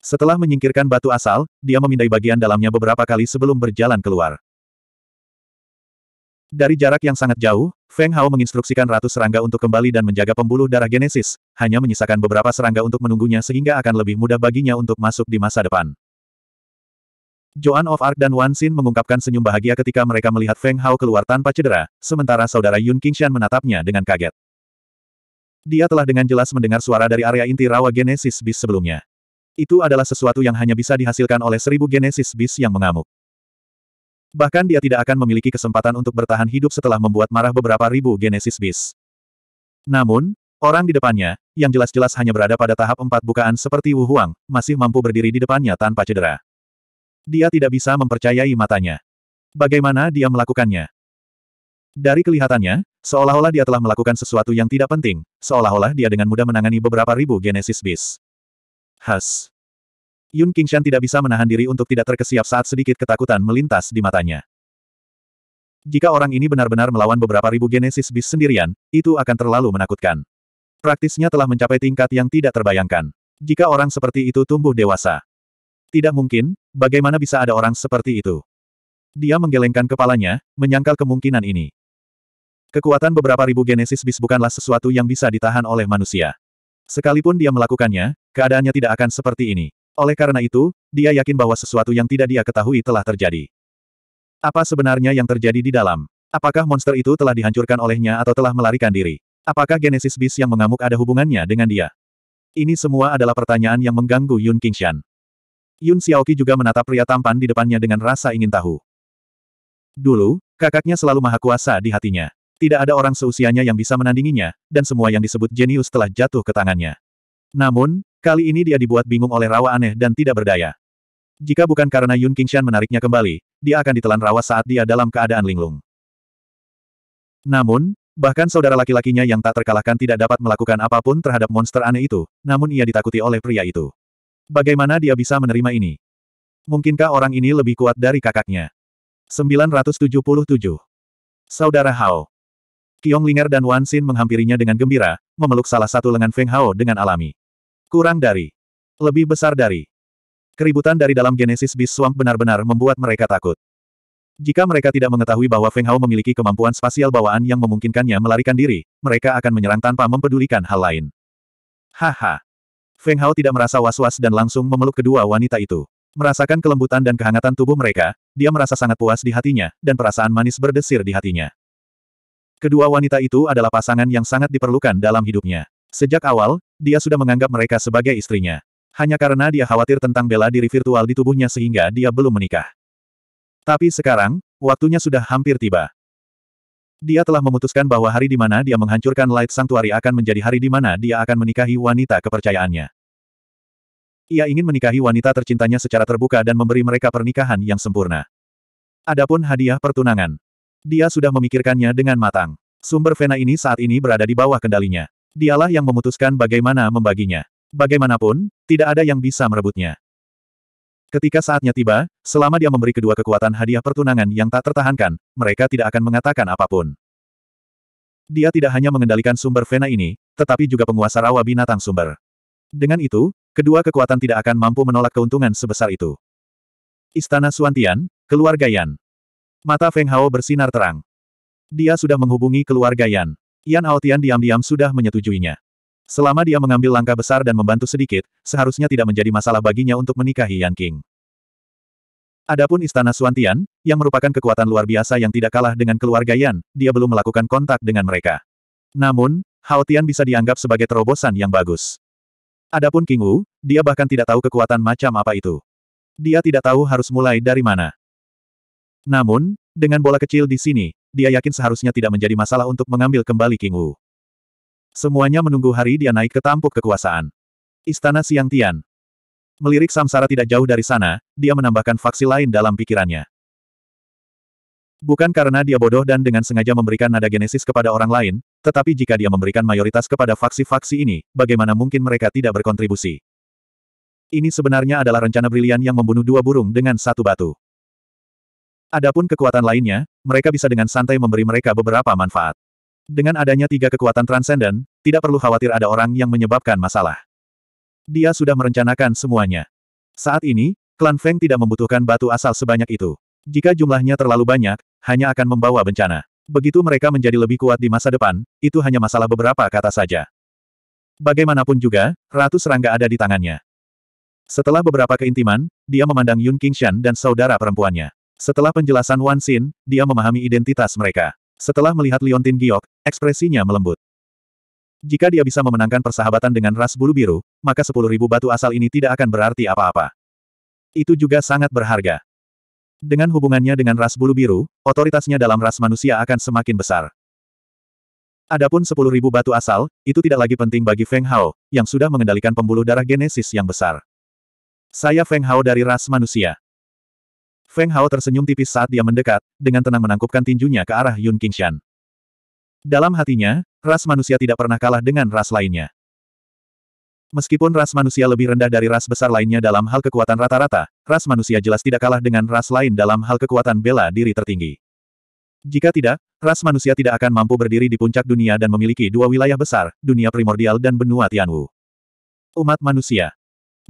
Setelah menyingkirkan batu asal, dia memindai bagian dalamnya beberapa kali sebelum berjalan keluar. Dari jarak yang sangat jauh, Feng Hao menginstruksikan ratus serangga untuk kembali dan menjaga pembuluh darah genesis, hanya menyisakan beberapa serangga untuk menunggunya sehingga akan lebih mudah baginya untuk masuk di masa depan. Joan of Arc dan Wan Xin mengungkapkan senyum bahagia ketika mereka melihat Feng Hao keluar tanpa cedera, sementara saudara Yun Qingshan menatapnya dengan kaget. Dia telah dengan jelas mendengar suara dari area inti rawa Genesis Beast sebelumnya. Itu adalah sesuatu yang hanya bisa dihasilkan oleh seribu Genesis Beast yang mengamuk. Bahkan dia tidak akan memiliki kesempatan untuk bertahan hidup setelah membuat marah beberapa ribu Genesis Beast. Namun, orang di depannya, yang jelas-jelas hanya berada pada tahap empat bukaan seperti Wu Huang, masih mampu berdiri di depannya tanpa cedera. Dia tidak bisa mempercayai matanya. Bagaimana dia melakukannya? Dari kelihatannya, seolah-olah dia telah melakukan sesuatu yang tidak penting, seolah-olah dia dengan mudah menangani beberapa ribu Genesis Beast. Has. Yun Qingshan tidak bisa menahan diri untuk tidak terkesiap saat sedikit ketakutan melintas di matanya. Jika orang ini benar-benar melawan beberapa ribu Genesis Beast sendirian, itu akan terlalu menakutkan. Praktisnya telah mencapai tingkat yang tidak terbayangkan. Jika orang seperti itu tumbuh dewasa, tidak mungkin, bagaimana bisa ada orang seperti itu? Dia menggelengkan kepalanya, menyangkal kemungkinan ini. Kekuatan beberapa ribu genesis bis bukanlah sesuatu yang bisa ditahan oleh manusia. Sekalipun dia melakukannya, keadaannya tidak akan seperti ini. Oleh karena itu, dia yakin bahwa sesuatu yang tidak dia ketahui telah terjadi. Apa sebenarnya yang terjadi di dalam? Apakah monster itu telah dihancurkan olehnya atau telah melarikan diri? Apakah Genesis bis yang mengamuk ada hubungannya dengan dia? Ini semua adalah pertanyaan yang mengganggu Yun Qingshan. Yun Xiaoqi juga menatap pria tampan di depannya dengan rasa ingin tahu. Dulu, kakaknya selalu maha kuasa di hatinya. Tidak ada orang seusianya yang bisa menandinginya, dan semua yang disebut jenius telah jatuh ke tangannya. Namun, kali ini dia dibuat bingung oleh rawa aneh dan tidak berdaya. Jika bukan karena Yun Qingshan menariknya kembali, dia akan ditelan rawa saat dia dalam keadaan linglung. Namun, bahkan saudara laki-lakinya yang tak terkalahkan tidak dapat melakukan apapun terhadap monster aneh itu, namun ia ditakuti oleh pria itu. Bagaimana dia bisa menerima ini? Mungkinkah orang ini lebih kuat dari kakaknya? 977. Saudara Hao. Qiong Linger dan Wan Xin menghampirinya dengan gembira, memeluk salah satu lengan Feng Hao dengan alami. Kurang dari. Lebih besar dari. Keributan dari dalam Genesis Beast Swamp benar-benar membuat mereka takut. Jika mereka tidak mengetahui bahwa Feng Hao memiliki kemampuan spasial bawaan yang memungkinkannya melarikan diri, mereka akan menyerang tanpa mempedulikan hal lain. Haha. Feng Hao tidak merasa was-was dan langsung memeluk kedua wanita itu. Merasakan kelembutan dan kehangatan tubuh mereka, dia merasa sangat puas di hatinya, dan perasaan manis berdesir di hatinya. Kedua wanita itu adalah pasangan yang sangat diperlukan dalam hidupnya. Sejak awal, dia sudah menganggap mereka sebagai istrinya. Hanya karena dia khawatir tentang bela diri virtual di tubuhnya sehingga dia belum menikah. Tapi sekarang, waktunya sudah hampir tiba. Dia telah memutuskan bahwa hari di mana dia menghancurkan Light Sanctuary akan menjadi hari di mana dia akan menikahi wanita kepercayaannya. Ia ingin menikahi wanita tercintanya secara terbuka dan memberi mereka pernikahan yang sempurna. Adapun hadiah pertunangan. Dia sudah memikirkannya dengan matang. Sumber vena ini saat ini berada di bawah kendalinya. Dialah yang memutuskan bagaimana membaginya. Bagaimanapun, tidak ada yang bisa merebutnya. Ketika saatnya tiba, selama dia memberi kedua kekuatan hadiah pertunangan yang tak tertahankan, mereka tidak akan mengatakan apapun. Dia tidak hanya mengendalikan sumber vena ini, tetapi juga penguasa rawa binatang sumber. Dengan itu, kedua kekuatan tidak akan mampu menolak keuntungan sebesar itu. Istana Suantian, keluarga Yan. Mata Feng Hao bersinar terang. Dia sudah menghubungi keluarga Yan. Yan Aotian diam-diam sudah menyetujuinya. Selama dia mengambil langkah besar dan membantu sedikit, seharusnya tidak menjadi masalah baginya untuk menikahi Yan King. Adapun Istana Suantian, yang merupakan kekuatan luar biasa yang tidak kalah dengan keluarga Yan, dia belum melakukan kontak dengan mereka. Namun, Hao bisa dianggap sebagai terobosan yang bagus. Adapun King Wu, dia bahkan tidak tahu kekuatan macam apa itu. Dia tidak tahu harus mulai dari mana. Namun, dengan bola kecil di sini, dia yakin seharusnya tidak menjadi masalah untuk mengambil kembali King Wu. Semuanya menunggu hari dia naik ke tampuk kekuasaan. Istana Siang Tian. Melirik Samsara tidak jauh dari sana, dia menambahkan faksi lain dalam pikirannya. Bukan karena dia bodoh dan dengan sengaja memberikan nada genesis kepada orang lain, tetapi jika dia memberikan mayoritas kepada faksi-faksi ini, bagaimana mungkin mereka tidak berkontribusi? Ini sebenarnya adalah rencana brilian yang membunuh dua burung dengan satu batu. Adapun kekuatan lainnya, mereka bisa dengan santai memberi mereka beberapa manfaat. Dengan adanya tiga kekuatan transenden, tidak perlu khawatir ada orang yang menyebabkan masalah. Dia sudah merencanakan semuanya. Saat ini, klan Feng tidak membutuhkan batu asal sebanyak itu. Jika jumlahnya terlalu banyak, hanya akan membawa bencana. Begitu mereka menjadi lebih kuat di masa depan, itu hanya masalah beberapa kata saja. Bagaimanapun juga, ratu serangga ada di tangannya. Setelah beberapa keintiman, dia memandang Yun Qingshan dan saudara perempuannya. Setelah penjelasan Wan Xin, dia memahami identitas mereka. Setelah melihat Liontin Giok, ekspresinya melembut. Jika dia bisa memenangkan persahabatan dengan ras bulu biru, maka sepuluh ribu batu asal ini tidak akan berarti apa-apa. Itu juga sangat berharga. Dengan hubungannya dengan ras bulu biru, otoritasnya dalam ras manusia akan semakin besar. Adapun sepuluh ribu batu asal, itu tidak lagi penting bagi Feng Hao, yang sudah mengendalikan pembuluh darah genesis yang besar. Saya Feng Hao dari ras manusia. Feng Hao tersenyum tipis saat dia mendekat, dengan tenang menangkupkan tinjunya ke arah Yun Qingshan. Dalam hatinya, ras manusia tidak pernah kalah dengan ras lainnya. Meskipun ras manusia lebih rendah dari ras besar lainnya dalam hal kekuatan rata-rata, ras manusia jelas tidak kalah dengan ras lain dalam hal kekuatan bela diri tertinggi. Jika tidak, ras manusia tidak akan mampu berdiri di puncak dunia dan memiliki dua wilayah besar, dunia primordial dan benua Tianwu. Umat manusia.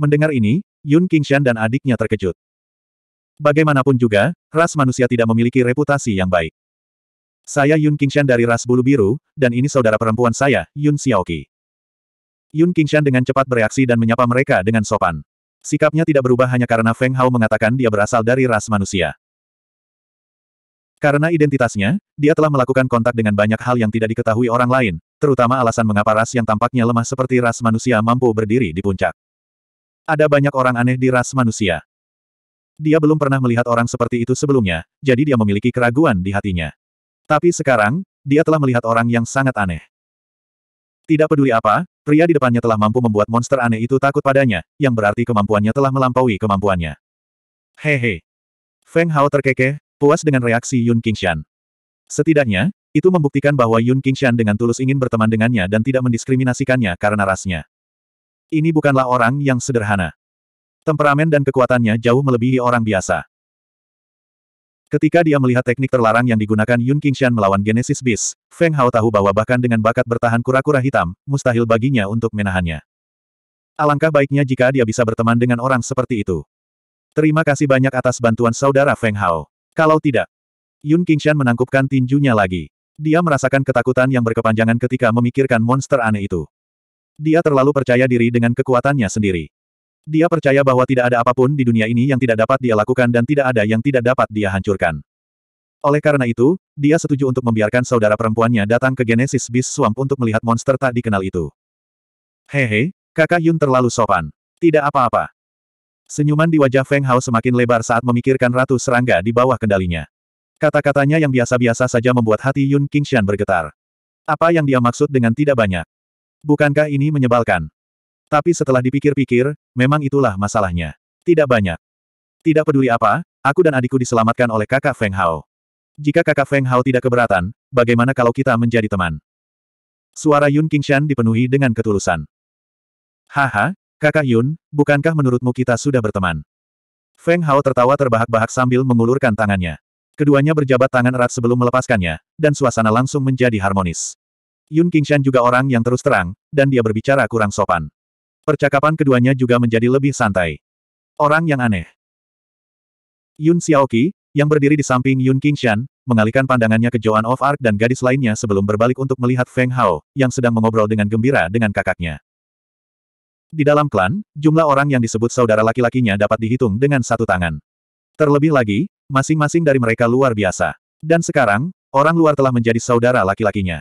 Mendengar ini, Yun Qingshan dan adiknya terkejut. Bagaimanapun juga, ras manusia tidak memiliki reputasi yang baik. Saya Yun Qingshan dari ras bulu biru, dan ini saudara perempuan saya, Yun Xiaoqi. Yun Qingshan dengan cepat bereaksi dan menyapa mereka dengan sopan. Sikapnya tidak berubah hanya karena Feng Hao mengatakan dia berasal dari ras manusia. Karena identitasnya, dia telah melakukan kontak dengan banyak hal yang tidak diketahui orang lain, terutama alasan mengapa ras yang tampaknya lemah seperti ras manusia mampu berdiri di puncak. Ada banyak orang aneh di ras manusia. Dia belum pernah melihat orang seperti itu sebelumnya, jadi dia memiliki keraguan di hatinya. Tapi sekarang, dia telah melihat orang yang sangat aneh. Tidak peduli apa, pria di depannya telah mampu membuat monster aneh itu takut padanya, yang berarti kemampuannya telah melampaui kemampuannya. Hehe. Feng Hao terkekeh, puas dengan reaksi Yun Qingshan. Setidaknya, itu membuktikan bahwa Yun Qingshan dengan tulus ingin berteman dengannya dan tidak mendiskriminasikannya karena rasnya. Ini bukanlah orang yang sederhana. Temperamen dan kekuatannya jauh melebihi orang biasa. Ketika dia melihat teknik terlarang yang digunakan Yun Qingshan melawan Genesis Beast, Feng Hao tahu bahwa bahkan dengan bakat bertahan kura-kura hitam, mustahil baginya untuk menahannya. Alangkah baiknya jika dia bisa berteman dengan orang seperti itu. Terima kasih banyak atas bantuan saudara Feng Hao. Kalau tidak, Yun Qingshan menangkupkan tinjunya lagi. Dia merasakan ketakutan yang berkepanjangan ketika memikirkan monster aneh itu. Dia terlalu percaya diri dengan kekuatannya sendiri. Dia percaya bahwa tidak ada apapun di dunia ini yang tidak dapat dia lakukan dan tidak ada yang tidak dapat dia hancurkan. Oleh karena itu, dia setuju untuk membiarkan saudara perempuannya datang ke Genesis Beast Swamp untuk melihat monster tak dikenal itu. Hehe, kakak Yun terlalu sopan. Tidak apa-apa. Senyuman di wajah Feng Hao semakin lebar saat memikirkan Ratu Serangga di bawah kendalinya. Kata-katanya yang biasa-biasa saja membuat hati Yun Qingshan bergetar. Apa yang dia maksud dengan tidak banyak? Bukankah ini menyebalkan? Tapi setelah dipikir-pikir, memang itulah masalahnya. Tidak banyak. Tidak peduli apa, aku dan adikku diselamatkan oleh kakak Feng Hao. Jika kakak Feng Hao tidak keberatan, bagaimana kalau kita menjadi teman? Suara Yun Qingshan dipenuhi dengan ketulusan. Haha, kakak Yun, bukankah menurutmu kita sudah berteman? Feng Hao tertawa terbahak-bahak sambil mengulurkan tangannya. Keduanya berjabat tangan erat sebelum melepaskannya, dan suasana langsung menjadi harmonis. Yun Qingshan juga orang yang terus terang, dan dia berbicara kurang sopan. Percakapan keduanya juga menjadi lebih santai. Orang yang aneh. Yun Xiaoqi, yang berdiri di samping Yun Qingshan, mengalihkan pandangannya ke Joan of Arc dan gadis lainnya sebelum berbalik untuk melihat Feng Hao, yang sedang mengobrol dengan gembira dengan kakaknya. Di dalam klan, jumlah orang yang disebut saudara laki-lakinya dapat dihitung dengan satu tangan. Terlebih lagi, masing-masing dari mereka luar biasa. Dan sekarang, orang luar telah menjadi saudara laki-lakinya.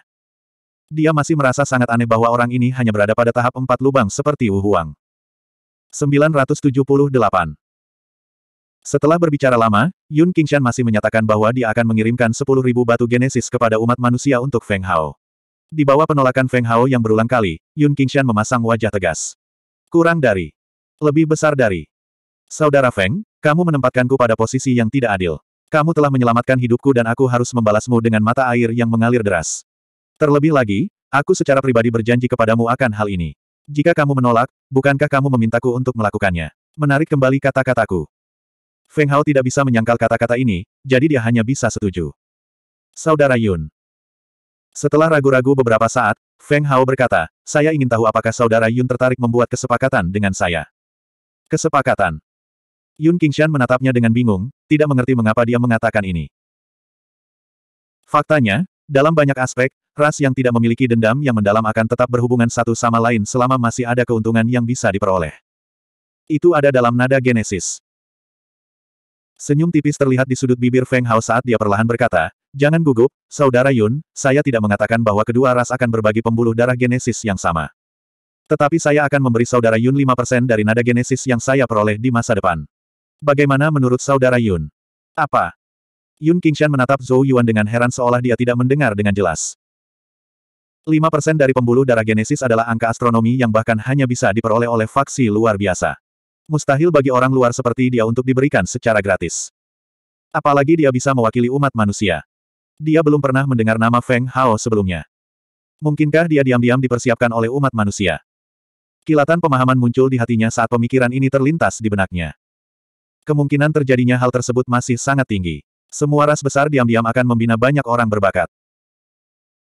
Dia masih merasa sangat aneh bahwa orang ini hanya berada pada tahap empat lubang seperti Wuhuang. 978 Setelah berbicara lama, Yun Qingshan masih menyatakan bahwa dia akan mengirimkan 10.000 batu genesis kepada umat manusia untuk Feng Hao. Di bawah penolakan Feng Hao yang berulang kali, Yun Qingshan memasang wajah tegas. Kurang dari. Lebih besar dari. Saudara Feng, kamu menempatkanku pada posisi yang tidak adil. Kamu telah menyelamatkan hidupku dan aku harus membalasmu dengan mata air yang mengalir deras. Terlebih lagi, aku secara pribadi berjanji kepadamu akan hal ini. Jika kamu menolak, bukankah kamu memintaku untuk melakukannya? Menarik kembali kata-kataku. Feng Hao tidak bisa menyangkal kata-kata ini, jadi dia hanya bisa setuju. Saudara Yun. Setelah ragu-ragu beberapa saat, Feng Hao berkata, saya ingin tahu apakah saudara Yun tertarik membuat kesepakatan dengan saya. Kesepakatan. Yun Qingshan menatapnya dengan bingung, tidak mengerti mengapa dia mengatakan ini. Faktanya, dalam banyak aspek, ras yang tidak memiliki dendam yang mendalam akan tetap berhubungan satu sama lain selama masih ada keuntungan yang bisa diperoleh. Itu ada dalam nada genesis. Senyum tipis terlihat di sudut bibir Feng Hao saat dia perlahan berkata, Jangan gugup, Saudara Yun, saya tidak mengatakan bahwa kedua ras akan berbagi pembuluh darah genesis yang sama. Tetapi saya akan memberi Saudara Yun 5% dari nada genesis yang saya peroleh di masa depan. Bagaimana menurut Saudara Yun? Apa? Yun Qingshan menatap Zhou Yuan dengan heran seolah dia tidak mendengar dengan jelas. 5% dari pembuluh darah genesis adalah angka astronomi yang bahkan hanya bisa diperoleh oleh faksi luar biasa. Mustahil bagi orang luar seperti dia untuk diberikan secara gratis. Apalagi dia bisa mewakili umat manusia. Dia belum pernah mendengar nama Feng Hao sebelumnya. Mungkinkah dia diam-diam dipersiapkan oleh umat manusia? Kilatan pemahaman muncul di hatinya saat pemikiran ini terlintas di benaknya. Kemungkinan terjadinya hal tersebut masih sangat tinggi. Semua ras besar diam-diam akan membina banyak orang berbakat.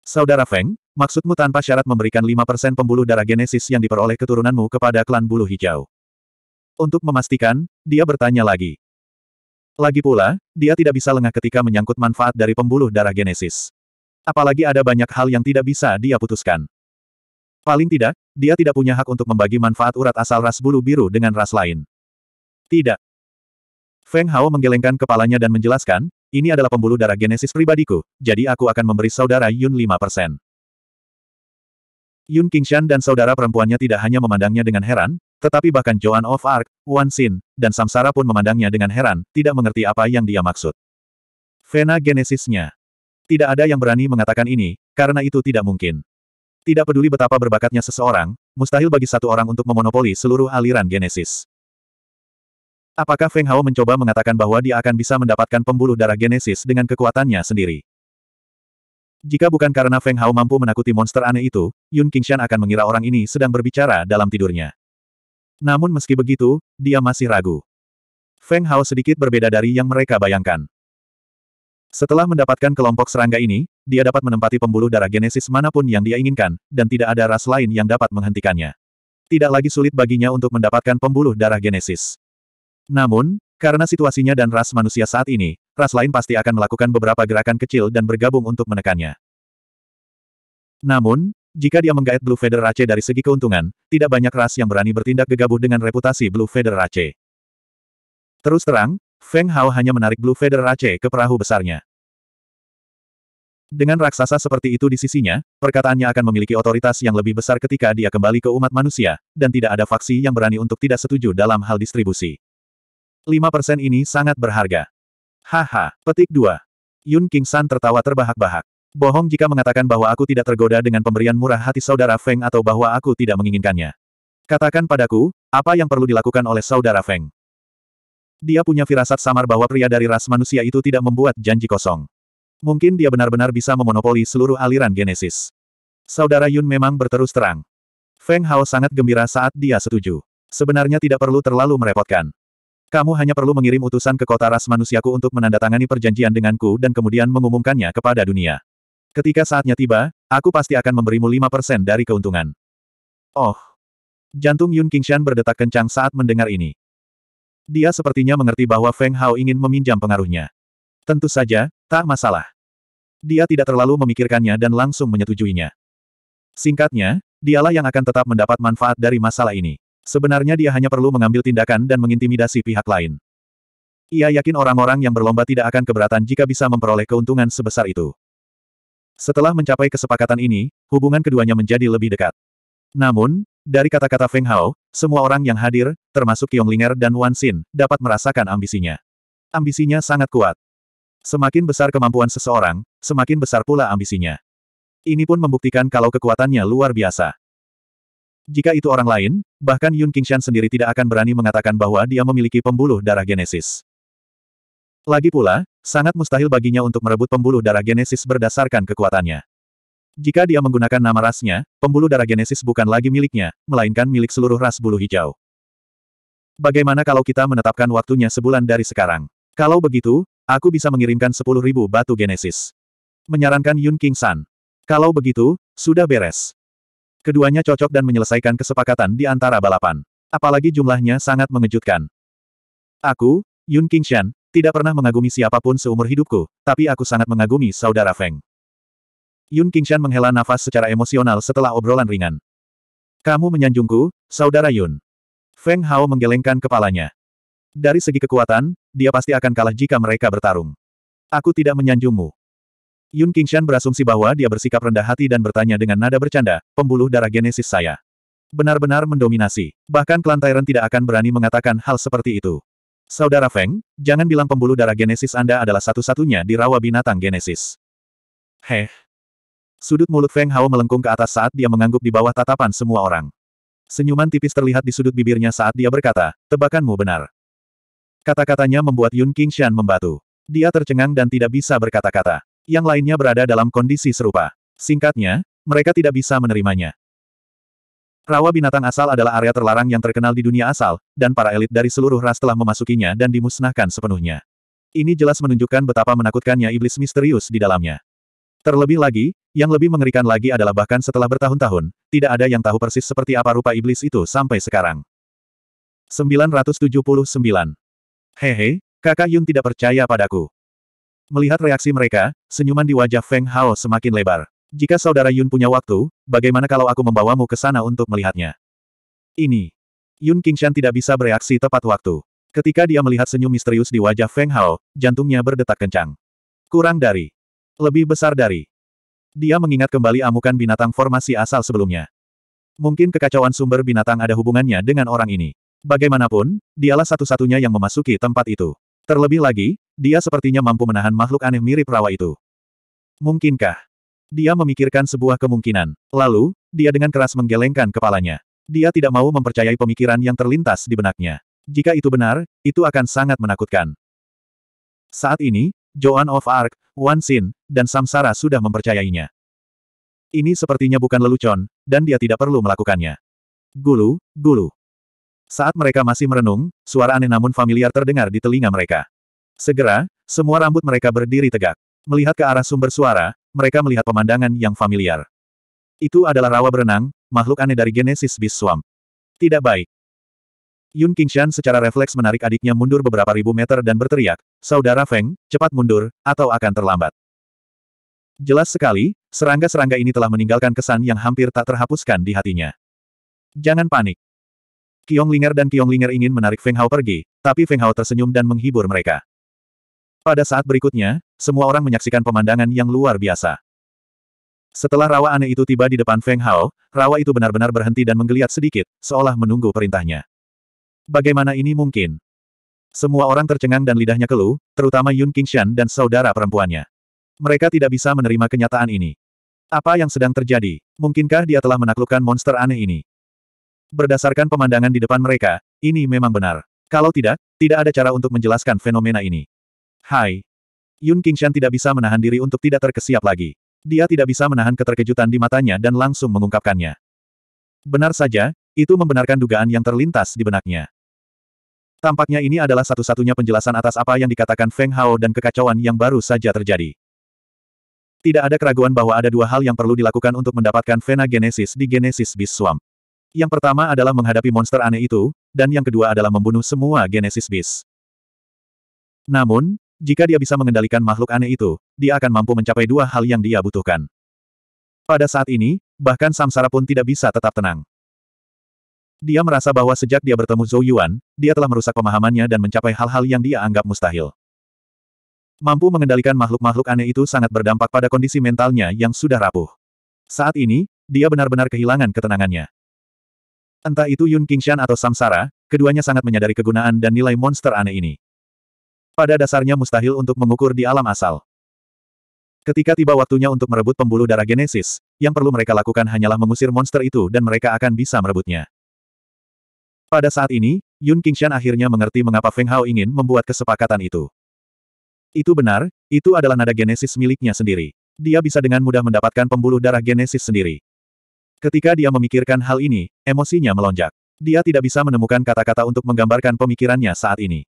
Saudara Feng, maksudmu tanpa syarat memberikan 5% pembuluh darah genesis yang diperoleh keturunanmu kepada klan bulu hijau. Untuk memastikan, dia bertanya lagi. Lagi pula, dia tidak bisa lengah ketika menyangkut manfaat dari pembuluh darah genesis. Apalagi ada banyak hal yang tidak bisa dia putuskan. Paling tidak, dia tidak punya hak untuk membagi manfaat urat asal ras bulu biru dengan ras lain. Tidak. Feng Hao menggelengkan kepalanya dan menjelaskan, ini adalah pembuluh darah genesis pribadiku, jadi aku akan memberi saudara Yun 5%. Yun Qingshan dan saudara perempuannya tidak hanya memandangnya dengan heran, tetapi bahkan Joan of Arc, Wan Xin, dan Samsara pun memandangnya dengan heran, tidak mengerti apa yang dia maksud. Vena genesisnya. Tidak ada yang berani mengatakan ini, karena itu tidak mungkin. Tidak peduli betapa berbakatnya seseorang, mustahil bagi satu orang untuk memonopoli seluruh aliran genesis. Apakah Feng Hao mencoba mengatakan bahwa dia akan bisa mendapatkan pembuluh darah genesis dengan kekuatannya sendiri? Jika bukan karena Feng Hao mampu menakuti monster aneh itu, Yun Qingshan akan mengira orang ini sedang berbicara dalam tidurnya. Namun meski begitu, dia masih ragu. Feng Hao sedikit berbeda dari yang mereka bayangkan. Setelah mendapatkan kelompok serangga ini, dia dapat menempati pembuluh darah genesis manapun yang dia inginkan, dan tidak ada ras lain yang dapat menghentikannya. Tidak lagi sulit baginya untuk mendapatkan pembuluh darah genesis. Namun, karena situasinya dan ras manusia saat ini, ras lain pasti akan melakukan beberapa gerakan kecil dan bergabung untuk menekannya. Namun, jika dia menggaet Blue Feather Rache dari segi keuntungan, tidak banyak ras yang berani bertindak gegabah dengan reputasi Blue Feather Rache. Terus terang, Feng Hao hanya menarik Blue Feather Rache ke perahu besarnya. Dengan raksasa seperti itu di sisinya, perkataannya akan memiliki otoritas yang lebih besar ketika dia kembali ke umat manusia, dan tidak ada faksi yang berani untuk tidak setuju dalam hal distribusi. 5% ini sangat berharga. Haha, petik dua. Yun King San tertawa terbahak-bahak. Bohong jika mengatakan bahwa aku tidak tergoda dengan pemberian murah hati saudara Feng atau bahwa aku tidak menginginkannya. Katakan padaku, apa yang perlu dilakukan oleh saudara Feng? Dia punya firasat samar bahwa pria dari ras manusia itu tidak membuat janji kosong. Mungkin dia benar-benar bisa memonopoli seluruh aliran genesis. Saudara Yun memang berterus terang. Feng Hao sangat gembira saat dia setuju. Sebenarnya tidak perlu terlalu merepotkan. Kamu hanya perlu mengirim utusan ke kota ras manusiaku untuk menandatangani perjanjian denganku dan kemudian mengumumkannya kepada dunia. Ketika saatnya tiba, aku pasti akan memberimu 5% dari keuntungan. Oh. Jantung Yun Qingshan berdetak kencang saat mendengar ini. Dia sepertinya mengerti bahwa Feng Hao ingin meminjam pengaruhnya. Tentu saja, tak masalah. Dia tidak terlalu memikirkannya dan langsung menyetujuinya. Singkatnya, dialah yang akan tetap mendapat manfaat dari masalah ini. Sebenarnya dia hanya perlu mengambil tindakan dan mengintimidasi pihak lain. Ia yakin orang-orang yang berlomba tidak akan keberatan jika bisa memperoleh keuntungan sebesar itu. Setelah mencapai kesepakatan ini, hubungan keduanya menjadi lebih dekat. Namun, dari kata-kata Feng Hao, semua orang yang hadir, termasuk Yong Linger dan Wan Xin, dapat merasakan ambisinya. Ambisinya sangat kuat. Semakin besar kemampuan seseorang, semakin besar pula ambisinya. Ini pun membuktikan kalau kekuatannya luar biasa. Jika itu orang lain, bahkan Yun Qingshan sendiri tidak akan berani mengatakan bahwa dia memiliki pembuluh darah genesis. Lagi pula, sangat mustahil baginya untuk merebut pembuluh darah genesis berdasarkan kekuatannya. Jika dia menggunakan nama rasnya, pembuluh darah genesis bukan lagi miliknya, melainkan milik seluruh ras bulu hijau. Bagaimana kalau kita menetapkan waktunya sebulan dari sekarang? Kalau begitu, aku bisa mengirimkan 10.000 batu genesis. Menyarankan Yun King San. Kalau begitu, sudah beres. Keduanya cocok dan menyelesaikan kesepakatan di antara balapan. Apalagi jumlahnya sangat mengejutkan. Aku, Yun Qingshan, tidak pernah mengagumi siapapun seumur hidupku, tapi aku sangat mengagumi saudara Feng. Yun Qingshan menghela nafas secara emosional setelah obrolan ringan. Kamu menyanjungku, saudara Yun. Feng Hao menggelengkan kepalanya. Dari segi kekuatan, dia pasti akan kalah jika mereka bertarung. Aku tidak menyanjungmu. Yun Qingshan berasumsi bahwa dia bersikap rendah hati dan bertanya dengan nada bercanda, pembuluh darah genesis saya. Benar-benar mendominasi. Bahkan klan Tyrant tidak akan berani mengatakan hal seperti itu. Saudara Feng, jangan bilang pembuluh darah genesis Anda adalah satu-satunya di rawa binatang genesis. Heh. Sudut mulut Feng Hao melengkung ke atas saat dia mengangguk di bawah tatapan semua orang. Senyuman tipis terlihat di sudut bibirnya saat dia berkata, tebakanmu benar. Kata-katanya membuat Yun Qingshan membatu. Dia tercengang dan tidak bisa berkata-kata yang lainnya berada dalam kondisi serupa. Singkatnya, mereka tidak bisa menerimanya. Rawa binatang asal adalah area terlarang yang terkenal di dunia asal, dan para elit dari seluruh ras telah memasukinya dan dimusnahkan sepenuhnya. Ini jelas menunjukkan betapa menakutkannya iblis misterius di dalamnya. Terlebih lagi, yang lebih mengerikan lagi adalah bahkan setelah bertahun-tahun, tidak ada yang tahu persis seperti apa rupa iblis itu sampai sekarang. 979 Hehe, kakak Yun tidak percaya padaku. Melihat reaksi mereka, senyuman di wajah Feng Hao semakin lebar. Jika saudara Yun punya waktu, bagaimana kalau aku membawamu ke sana untuk melihatnya? Ini. Yun Qingshan tidak bisa bereaksi tepat waktu. Ketika dia melihat senyum misterius di wajah Feng Hao, jantungnya berdetak kencang. Kurang dari. Lebih besar dari. Dia mengingat kembali amukan binatang formasi asal sebelumnya. Mungkin kekacauan sumber binatang ada hubungannya dengan orang ini. Bagaimanapun, dialah satu-satunya yang memasuki tempat itu. Terlebih lagi, dia sepertinya mampu menahan makhluk aneh mirip rawa itu. Mungkinkah? Dia memikirkan sebuah kemungkinan. Lalu, dia dengan keras menggelengkan kepalanya. Dia tidak mau mempercayai pemikiran yang terlintas di benaknya. Jika itu benar, itu akan sangat menakutkan. Saat ini, Joan of Arc, Wan Sin, dan Samsara sudah mempercayainya. Ini sepertinya bukan lelucon, dan dia tidak perlu melakukannya. Gulu, gulu. Saat mereka masih merenung, suara aneh namun familiar terdengar di telinga mereka. Segera, semua rambut mereka berdiri tegak. Melihat ke arah sumber suara, mereka melihat pemandangan yang familiar. Itu adalah rawa berenang, makhluk aneh dari Genesis Beast Swamp. Tidak baik. Yun Qingshan secara refleks menarik adiknya mundur beberapa ribu meter dan berteriak, Saudara Feng, cepat mundur, atau akan terlambat. Jelas sekali, serangga-serangga ini telah meninggalkan kesan yang hampir tak terhapuskan di hatinya. Jangan panik. Kiong Linger dan Kiong Linger ingin menarik Feng Hao pergi, tapi Feng Hao tersenyum dan menghibur mereka. Pada saat berikutnya, semua orang menyaksikan pemandangan yang luar biasa. Setelah rawa aneh itu tiba di depan Feng Hao, rawa itu benar-benar berhenti dan menggeliat sedikit, seolah menunggu perintahnya. Bagaimana ini mungkin? Semua orang tercengang dan lidahnya keluh, terutama Yun Qingshan dan saudara perempuannya. Mereka tidak bisa menerima kenyataan ini. Apa yang sedang terjadi? Mungkinkah dia telah menaklukkan monster aneh ini? Berdasarkan pemandangan di depan mereka, ini memang benar. Kalau tidak, tidak ada cara untuk menjelaskan fenomena ini. Hai. Yun Qingshan tidak bisa menahan diri untuk tidak terkesiap lagi. Dia tidak bisa menahan keterkejutan di matanya dan langsung mengungkapkannya. Benar saja, itu membenarkan dugaan yang terlintas di benaknya. Tampaknya ini adalah satu-satunya penjelasan atas apa yang dikatakan Feng Hao dan kekacauan yang baru saja terjadi. Tidak ada keraguan bahwa ada dua hal yang perlu dilakukan untuk mendapatkan Vena Genesis di Genesis Beast Swamp. Yang pertama adalah menghadapi monster aneh itu, dan yang kedua adalah membunuh semua Genesis Beast. Namun, jika dia bisa mengendalikan makhluk aneh itu, dia akan mampu mencapai dua hal yang dia butuhkan. Pada saat ini, bahkan Samsara pun tidak bisa tetap tenang. Dia merasa bahwa sejak dia bertemu Zhou Yuan, dia telah merusak pemahamannya dan mencapai hal-hal yang dia anggap mustahil. Mampu mengendalikan makhluk-makhluk aneh itu sangat berdampak pada kondisi mentalnya yang sudah rapuh. Saat ini, dia benar-benar kehilangan ketenangannya. Entah itu Yun Qingshan atau Samsara, keduanya sangat menyadari kegunaan dan nilai monster aneh ini pada dasarnya mustahil untuk mengukur di alam asal. Ketika tiba waktunya untuk merebut pembuluh darah genesis, yang perlu mereka lakukan hanyalah mengusir monster itu dan mereka akan bisa merebutnya. Pada saat ini, Yun Qingshan akhirnya mengerti mengapa Feng Hao ingin membuat kesepakatan itu. Itu benar, itu adalah nada genesis miliknya sendiri. Dia bisa dengan mudah mendapatkan pembuluh darah genesis sendiri. Ketika dia memikirkan hal ini, emosinya melonjak. Dia tidak bisa menemukan kata-kata untuk menggambarkan pemikirannya saat ini.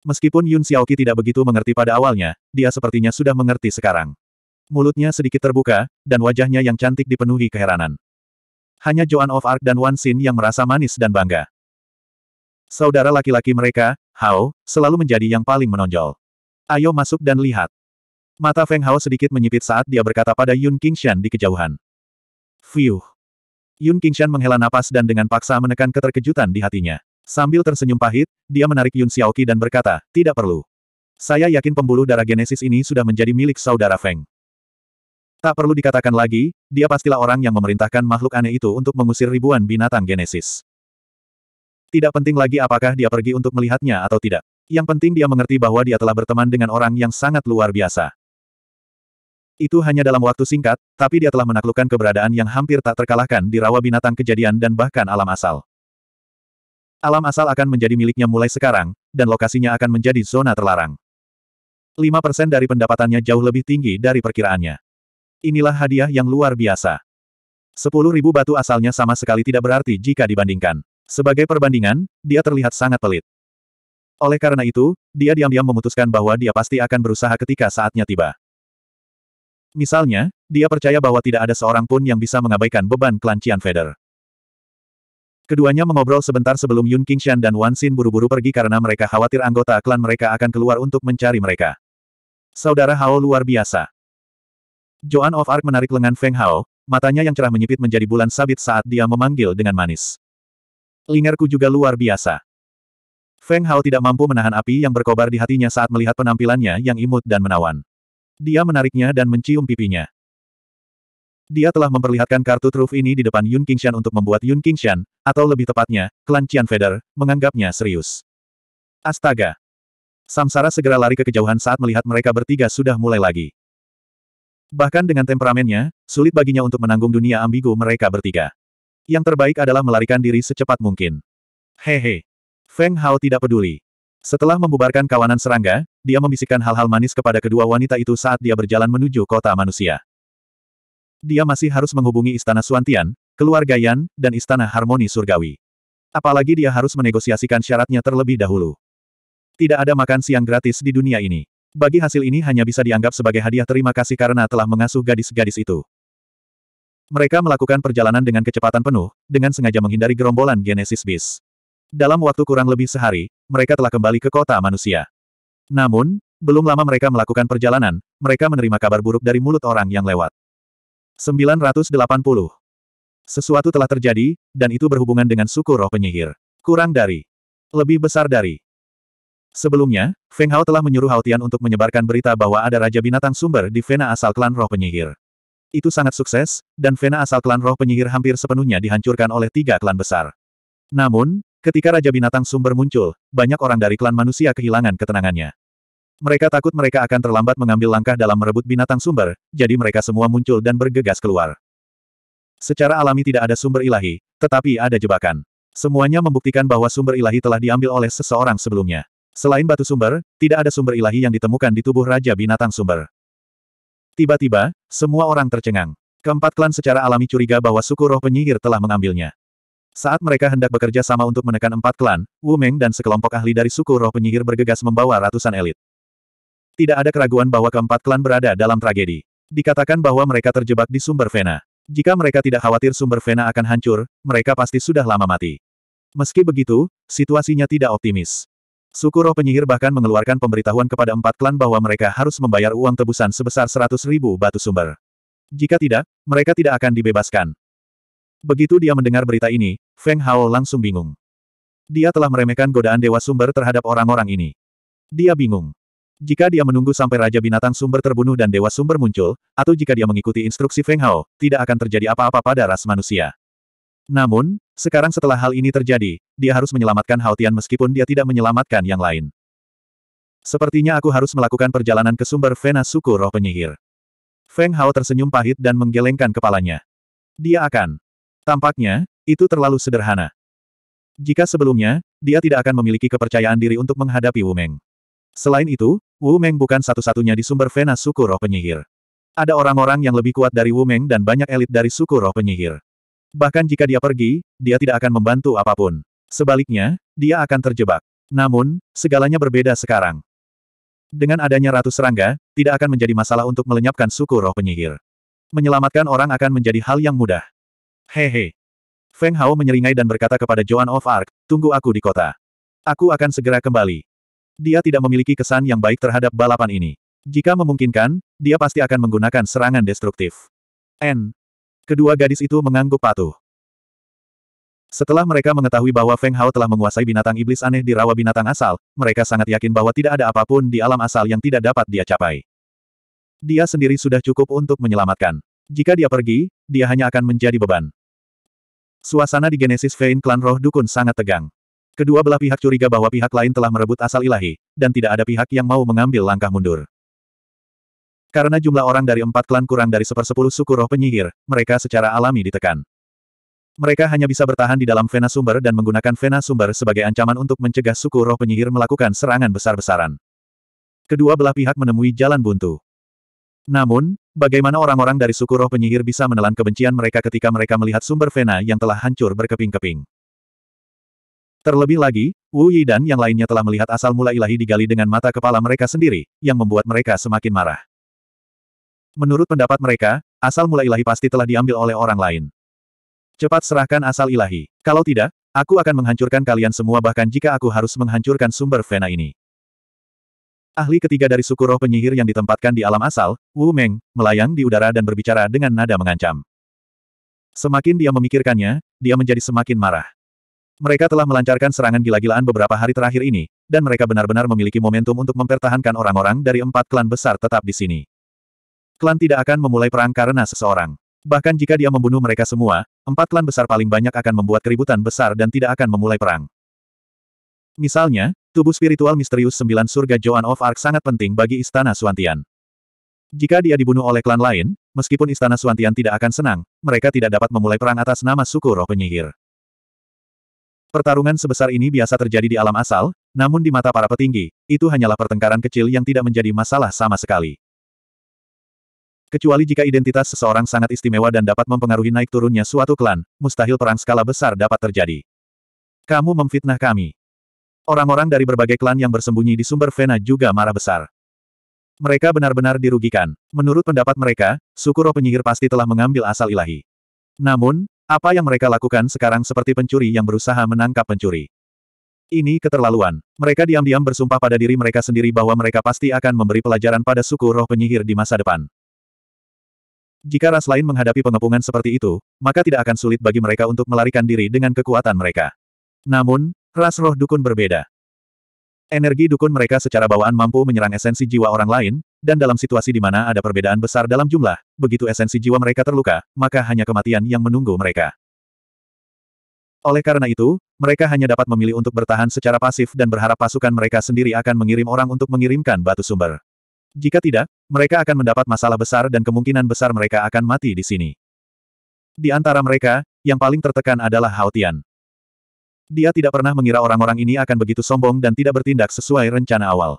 Meskipun Yun Xiaoqi tidak begitu mengerti pada awalnya, dia sepertinya sudah mengerti sekarang. Mulutnya sedikit terbuka, dan wajahnya yang cantik dipenuhi keheranan. Hanya Joan of Arc dan Wan Xin yang merasa manis dan bangga. Saudara laki-laki mereka, Hao, selalu menjadi yang paling menonjol. Ayo masuk dan lihat. Mata Feng Hao sedikit menyipit saat dia berkata pada Yun Qingshan di kejauhan. Fiuh. Yun Qingshan menghela napas dan dengan paksa menekan keterkejutan di hatinya. Sambil tersenyum pahit, dia menarik Yun Xiaoqi dan berkata, tidak perlu. Saya yakin pembuluh darah genesis ini sudah menjadi milik saudara Feng. Tak perlu dikatakan lagi, dia pastilah orang yang memerintahkan makhluk aneh itu untuk mengusir ribuan binatang genesis. Tidak penting lagi apakah dia pergi untuk melihatnya atau tidak. Yang penting dia mengerti bahwa dia telah berteman dengan orang yang sangat luar biasa. Itu hanya dalam waktu singkat, tapi dia telah menaklukkan keberadaan yang hampir tak terkalahkan di rawa binatang kejadian dan bahkan alam asal. Alam asal akan menjadi miliknya mulai sekarang, dan lokasinya akan menjadi zona terlarang. 5% dari pendapatannya jauh lebih tinggi dari perkiraannya. Inilah hadiah yang luar biasa. 10.000 batu asalnya sama sekali tidak berarti jika dibandingkan. Sebagai perbandingan, dia terlihat sangat pelit. Oleh karena itu, dia diam-diam memutuskan bahwa dia pasti akan berusaha ketika saatnya tiba. Misalnya, dia percaya bahwa tidak ada seorang pun yang bisa mengabaikan beban klan Cian Feder. Keduanya mengobrol sebentar sebelum Yun Qingshan dan Wan Xin buru-buru pergi karena mereka khawatir anggota klan mereka akan keluar untuk mencari mereka. Saudara Hao luar biasa. Joan of Arc menarik lengan Feng Hao, matanya yang cerah menyipit menjadi bulan sabit saat dia memanggil dengan manis. Lingerku juga luar biasa. Feng Hao tidak mampu menahan api yang berkobar di hatinya saat melihat penampilannya yang imut dan menawan. Dia menariknya dan mencium pipinya. Dia telah memperlihatkan kartu truf ini di depan Yun Qingshan untuk membuat Yun Qingshan, atau lebih tepatnya, klan Qian Feather, menganggapnya serius. Astaga! Samsara segera lari ke kejauhan saat melihat mereka bertiga sudah mulai lagi. Bahkan dengan temperamennya, sulit baginya untuk menanggung dunia ambigu mereka bertiga. Yang terbaik adalah melarikan diri secepat mungkin. Hehe. Feng Hao tidak peduli. Setelah membubarkan kawanan serangga, dia membisikkan hal-hal manis kepada kedua wanita itu saat dia berjalan menuju kota manusia. Dia masih harus menghubungi Istana Suantian, keluarga Yan, dan Istana Harmoni Surgawi. Apalagi dia harus menegosiasikan syaratnya terlebih dahulu. Tidak ada makan siang gratis di dunia ini. Bagi hasil ini hanya bisa dianggap sebagai hadiah terima kasih karena telah mengasuh gadis-gadis itu. Mereka melakukan perjalanan dengan kecepatan penuh, dengan sengaja menghindari gerombolan Genesis Beast. Dalam waktu kurang lebih sehari, mereka telah kembali ke kota manusia. Namun, belum lama mereka melakukan perjalanan, mereka menerima kabar buruk dari mulut orang yang lewat. 980. Sesuatu telah terjadi, dan itu berhubungan dengan suku roh penyihir. Kurang dari. Lebih besar dari. Sebelumnya, Feng Hao telah menyuruh Tian untuk menyebarkan berita bahwa ada Raja Binatang Sumber di Vena asal klan roh penyihir. Itu sangat sukses, dan Vena asal klan roh penyihir hampir sepenuhnya dihancurkan oleh tiga klan besar. Namun, ketika Raja Binatang Sumber muncul, banyak orang dari klan manusia kehilangan ketenangannya. Mereka takut mereka akan terlambat mengambil langkah dalam merebut binatang sumber, jadi mereka semua muncul dan bergegas keluar. Secara alami tidak ada sumber ilahi, tetapi ada jebakan. Semuanya membuktikan bahwa sumber ilahi telah diambil oleh seseorang sebelumnya. Selain batu sumber, tidak ada sumber ilahi yang ditemukan di tubuh Raja Binatang Sumber. Tiba-tiba, semua orang tercengang. Keempat klan secara alami curiga bahwa suku roh penyihir telah mengambilnya. Saat mereka hendak bekerja sama untuk menekan empat klan, Wu Meng dan sekelompok ahli dari suku roh penyihir bergegas membawa ratusan elit. Tidak ada keraguan bahwa keempat klan berada dalam tragedi. Dikatakan bahwa mereka terjebak di sumber Vena. Jika mereka tidak khawatir sumber Vena akan hancur, mereka pasti sudah lama mati. Meski begitu, situasinya tidak optimis. Suku roh penyihir bahkan mengeluarkan pemberitahuan kepada empat klan bahwa mereka harus membayar uang tebusan sebesar 100 ribu batu sumber. Jika tidak, mereka tidak akan dibebaskan. Begitu dia mendengar berita ini, Feng Hao langsung bingung. Dia telah meremehkan godaan Dewa Sumber terhadap orang-orang ini. Dia bingung. Jika dia menunggu sampai Raja Binatang Sumber terbunuh dan Dewa Sumber muncul, atau jika dia mengikuti instruksi Feng Hao, tidak akan terjadi apa-apa pada ras manusia. Namun, sekarang setelah hal ini terjadi, dia harus menyelamatkan Hao Tian meskipun dia tidak menyelamatkan yang lain. Sepertinya aku harus melakukan perjalanan ke sumber Vena suku roh penyihir. Feng Hao tersenyum pahit dan menggelengkan kepalanya. Dia akan. Tampaknya, itu terlalu sederhana. Jika sebelumnya, dia tidak akan memiliki kepercayaan diri untuk menghadapi Wu Meng. Selain itu, Wu Meng bukan satu-satunya di sumber vena suku roh penyihir. Ada orang-orang yang lebih kuat dari Wu Meng dan banyak elit dari suku roh penyihir. Bahkan jika dia pergi, dia tidak akan membantu apapun. Sebaliknya, dia akan terjebak. Namun, segalanya berbeda sekarang. Dengan adanya Ratu serangga, tidak akan menjadi masalah untuk melenyapkan suku roh penyihir. Menyelamatkan orang akan menjadi hal yang mudah. Hehe. Feng Hao menyeringai dan berkata kepada Joan of Arc, tunggu aku di kota. Aku akan segera kembali dia tidak memiliki kesan yang baik terhadap balapan ini. Jika memungkinkan, dia pasti akan menggunakan serangan destruktif. N. Kedua gadis itu mengangguk patuh. Setelah mereka mengetahui bahwa Feng Hao telah menguasai binatang iblis aneh di rawa binatang asal, mereka sangat yakin bahwa tidak ada apapun di alam asal yang tidak dapat dia capai. Dia sendiri sudah cukup untuk menyelamatkan. Jika dia pergi, dia hanya akan menjadi beban. Suasana di Genesis Vein Klan Roh Dukun sangat tegang. Kedua belah pihak curiga bahwa pihak lain telah merebut asal ilahi, dan tidak ada pihak yang mau mengambil langkah mundur. Karena jumlah orang dari empat klan kurang dari sepersepuluh suku roh penyihir, mereka secara alami ditekan. Mereka hanya bisa bertahan di dalam vena sumber dan menggunakan vena sumber sebagai ancaman untuk mencegah suku roh penyihir melakukan serangan besar-besaran. Kedua belah pihak menemui jalan buntu. Namun, bagaimana orang-orang dari suku roh penyihir bisa menelan kebencian mereka ketika mereka melihat sumber vena yang telah hancur berkeping-keping? Terlebih lagi, Wu Yi dan yang lainnya telah melihat asal mula ilahi digali dengan mata kepala mereka sendiri, yang membuat mereka semakin marah. Menurut pendapat mereka, asal mula ilahi pasti telah diambil oleh orang lain. Cepat serahkan asal ilahi. Kalau tidak, aku akan menghancurkan kalian semua bahkan jika aku harus menghancurkan sumber Vena ini. Ahli ketiga dari suku roh penyihir yang ditempatkan di alam asal, Wu Meng, melayang di udara dan berbicara dengan nada mengancam. Semakin dia memikirkannya, dia menjadi semakin marah. Mereka telah melancarkan serangan gila-gilaan beberapa hari terakhir ini, dan mereka benar-benar memiliki momentum untuk mempertahankan orang-orang dari empat klan besar tetap di sini. Klan tidak akan memulai perang karena seseorang. Bahkan jika dia membunuh mereka semua, empat klan besar paling banyak akan membuat keributan besar dan tidak akan memulai perang. Misalnya, tubuh spiritual misterius sembilan surga Joan of Arc sangat penting bagi istana Suantian. Jika dia dibunuh oleh klan lain, meskipun istana Suantian tidak akan senang, mereka tidak dapat memulai perang atas nama suku roh penyihir. Pertarungan sebesar ini biasa terjadi di alam asal, namun di mata para petinggi, itu hanyalah pertengkaran kecil yang tidak menjadi masalah sama sekali. Kecuali jika identitas seseorang sangat istimewa dan dapat mempengaruhi naik turunnya suatu klan, mustahil perang skala besar dapat terjadi. Kamu memfitnah kami. Orang-orang dari berbagai klan yang bersembunyi di sumber Vena juga marah besar. Mereka benar-benar dirugikan. Menurut pendapat mereka, suku roh penyihir pasti telah mengambil asal ilahi. Namun, apa yang mereka lakukan sekarang seperti pencuri yang berusaha menangkap pencuri. Ini keterlaluan. Mereka diam-diam bersumpah pada diri mereka sendiri bahwa mereka pasti akan memberi pelajaran pada suku roh penyihir di masa depan. Jika ras lain menghadapi pengepungan seperti itu, maka tidak akan sulit bagi mereka untuk melarikan diri dengan kekuatan mereka. Namun, ras roh dukun berbeda. Energi dukun mereka secara bawaan mampu menyerang esensi jiwa orang lain, dan dalam situasi di mana ada perbedaan besar dalam jumlah, begitu esensi jiwa mereka terluka, maka hanya kematian yang menunggu mereka. Oleh karena itu, mereka hanya dapat memilih untuk bertahan secara pasif dan berharap pasukan mereka sendiri akan mengirim orang untuk mengirimkan batu sumber. Jika tidak, mereka akan mendapat masalah besar dan kemungkinan besar mereka akan mati di sini. Di antara mereka, yang paling tertekan adalah Haotian. Dia tidak pernah mengira orang-orang ini akan begitu sombong dan tidak bertindak sesuai rencana awal.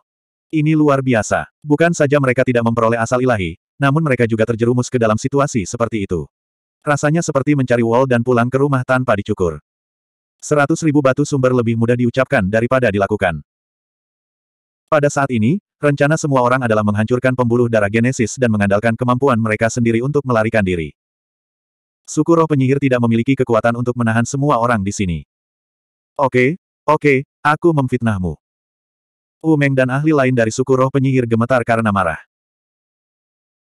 Ini luar biasa. Bukan saja mereka tidak memperoleh asal ilahi, namun mereka juga terjerumus ke dalam situasi seperti itu. Rasanya seperti mencari wall dan pulang ke rumah tanpa dicukur. Seratus ribu batu sumber lebih mudah diucapkan daripada dilakukan. Pada saat ini, rencana semua orang adalah menghancurkan pembuluh darah genesis dan mengandalkan kemampuan mereka sendiri untuk melarikan diri. Suku roh penyihir tidak memiliki kekuatan untuk menahan semua orang di sini. Oke, okay, oke, okay, aku memfitnahmu. Umeng dan ahli lain dari suku roh penyihir gemetar karena marah.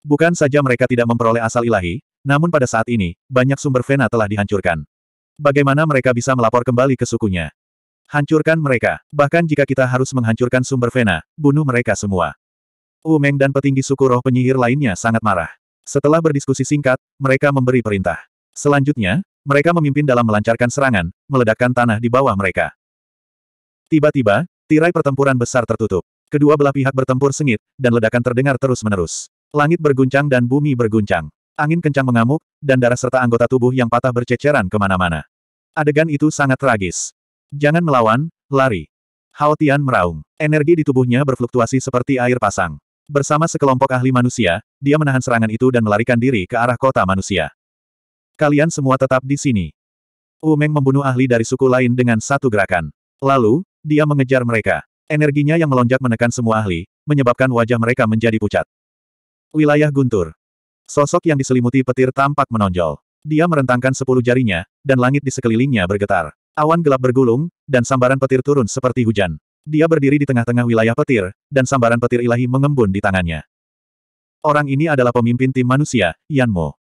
Bukan saja mereka tidak memperoleh asal ilahi, namun pada saat ini, banyak sumber vena telah dihancurkan. Bagaimana mereka bisa melapor kembali ke sukunya? Hancurkan mereka, bahkan jika kita harus menghancurkan sumber vena, bunuh mereka semua. Umeng dan petinggi suku roh penyihir lainnya sangat marah. Setelah berdiskusi singkat, mereka memberi perintah. Selanjutnya, mereka memimpin dalam melancarkan serangan, meledakkan tanah di bawah mereka. Tiba-tiba, Tirai pertempuran besar tertutup. Kedua belah pihak bertempur sengit, dan ledakan terdengar terus-menerus. Langit berguncang dan bumi berguncang. Angin kencang mengamuk, dan darah serta anggota tubuh yang patah berceceran kemana-mana. Adegan itu sangat tragis. Jangan melawan, lari. Hao Tian meraung. Energi di tubuhnya berfluktuasi seperti air pasang. Bersama sekelompok ahli manusia, dia menahan serangan itu dan melarikan diri ke arah kota manusia. Kalian semua tetap di sini. Umeng membunuh ahli dari suku lain dengan satu gerakan. Lalu, dia mengejar mereka. Energinya yang melonjak menekan semua ahli, menyebabkan wajah mereka menjadi pucat. Wilayah guntur. Sosok yang diselimuti petir tampak menonjol. Dia merentangkan sepuluh jarinya, dan langit di sekelilingnya bergetar. Awan gelap bergulung, dan sambaran petir turun seperti hujan. Dia berdiri di tengah-tengah wilayah petir, dan sambaran petir ilahi mengembun di tangannya. Orang ini adalah pemimpin tim manusia, Yanmo.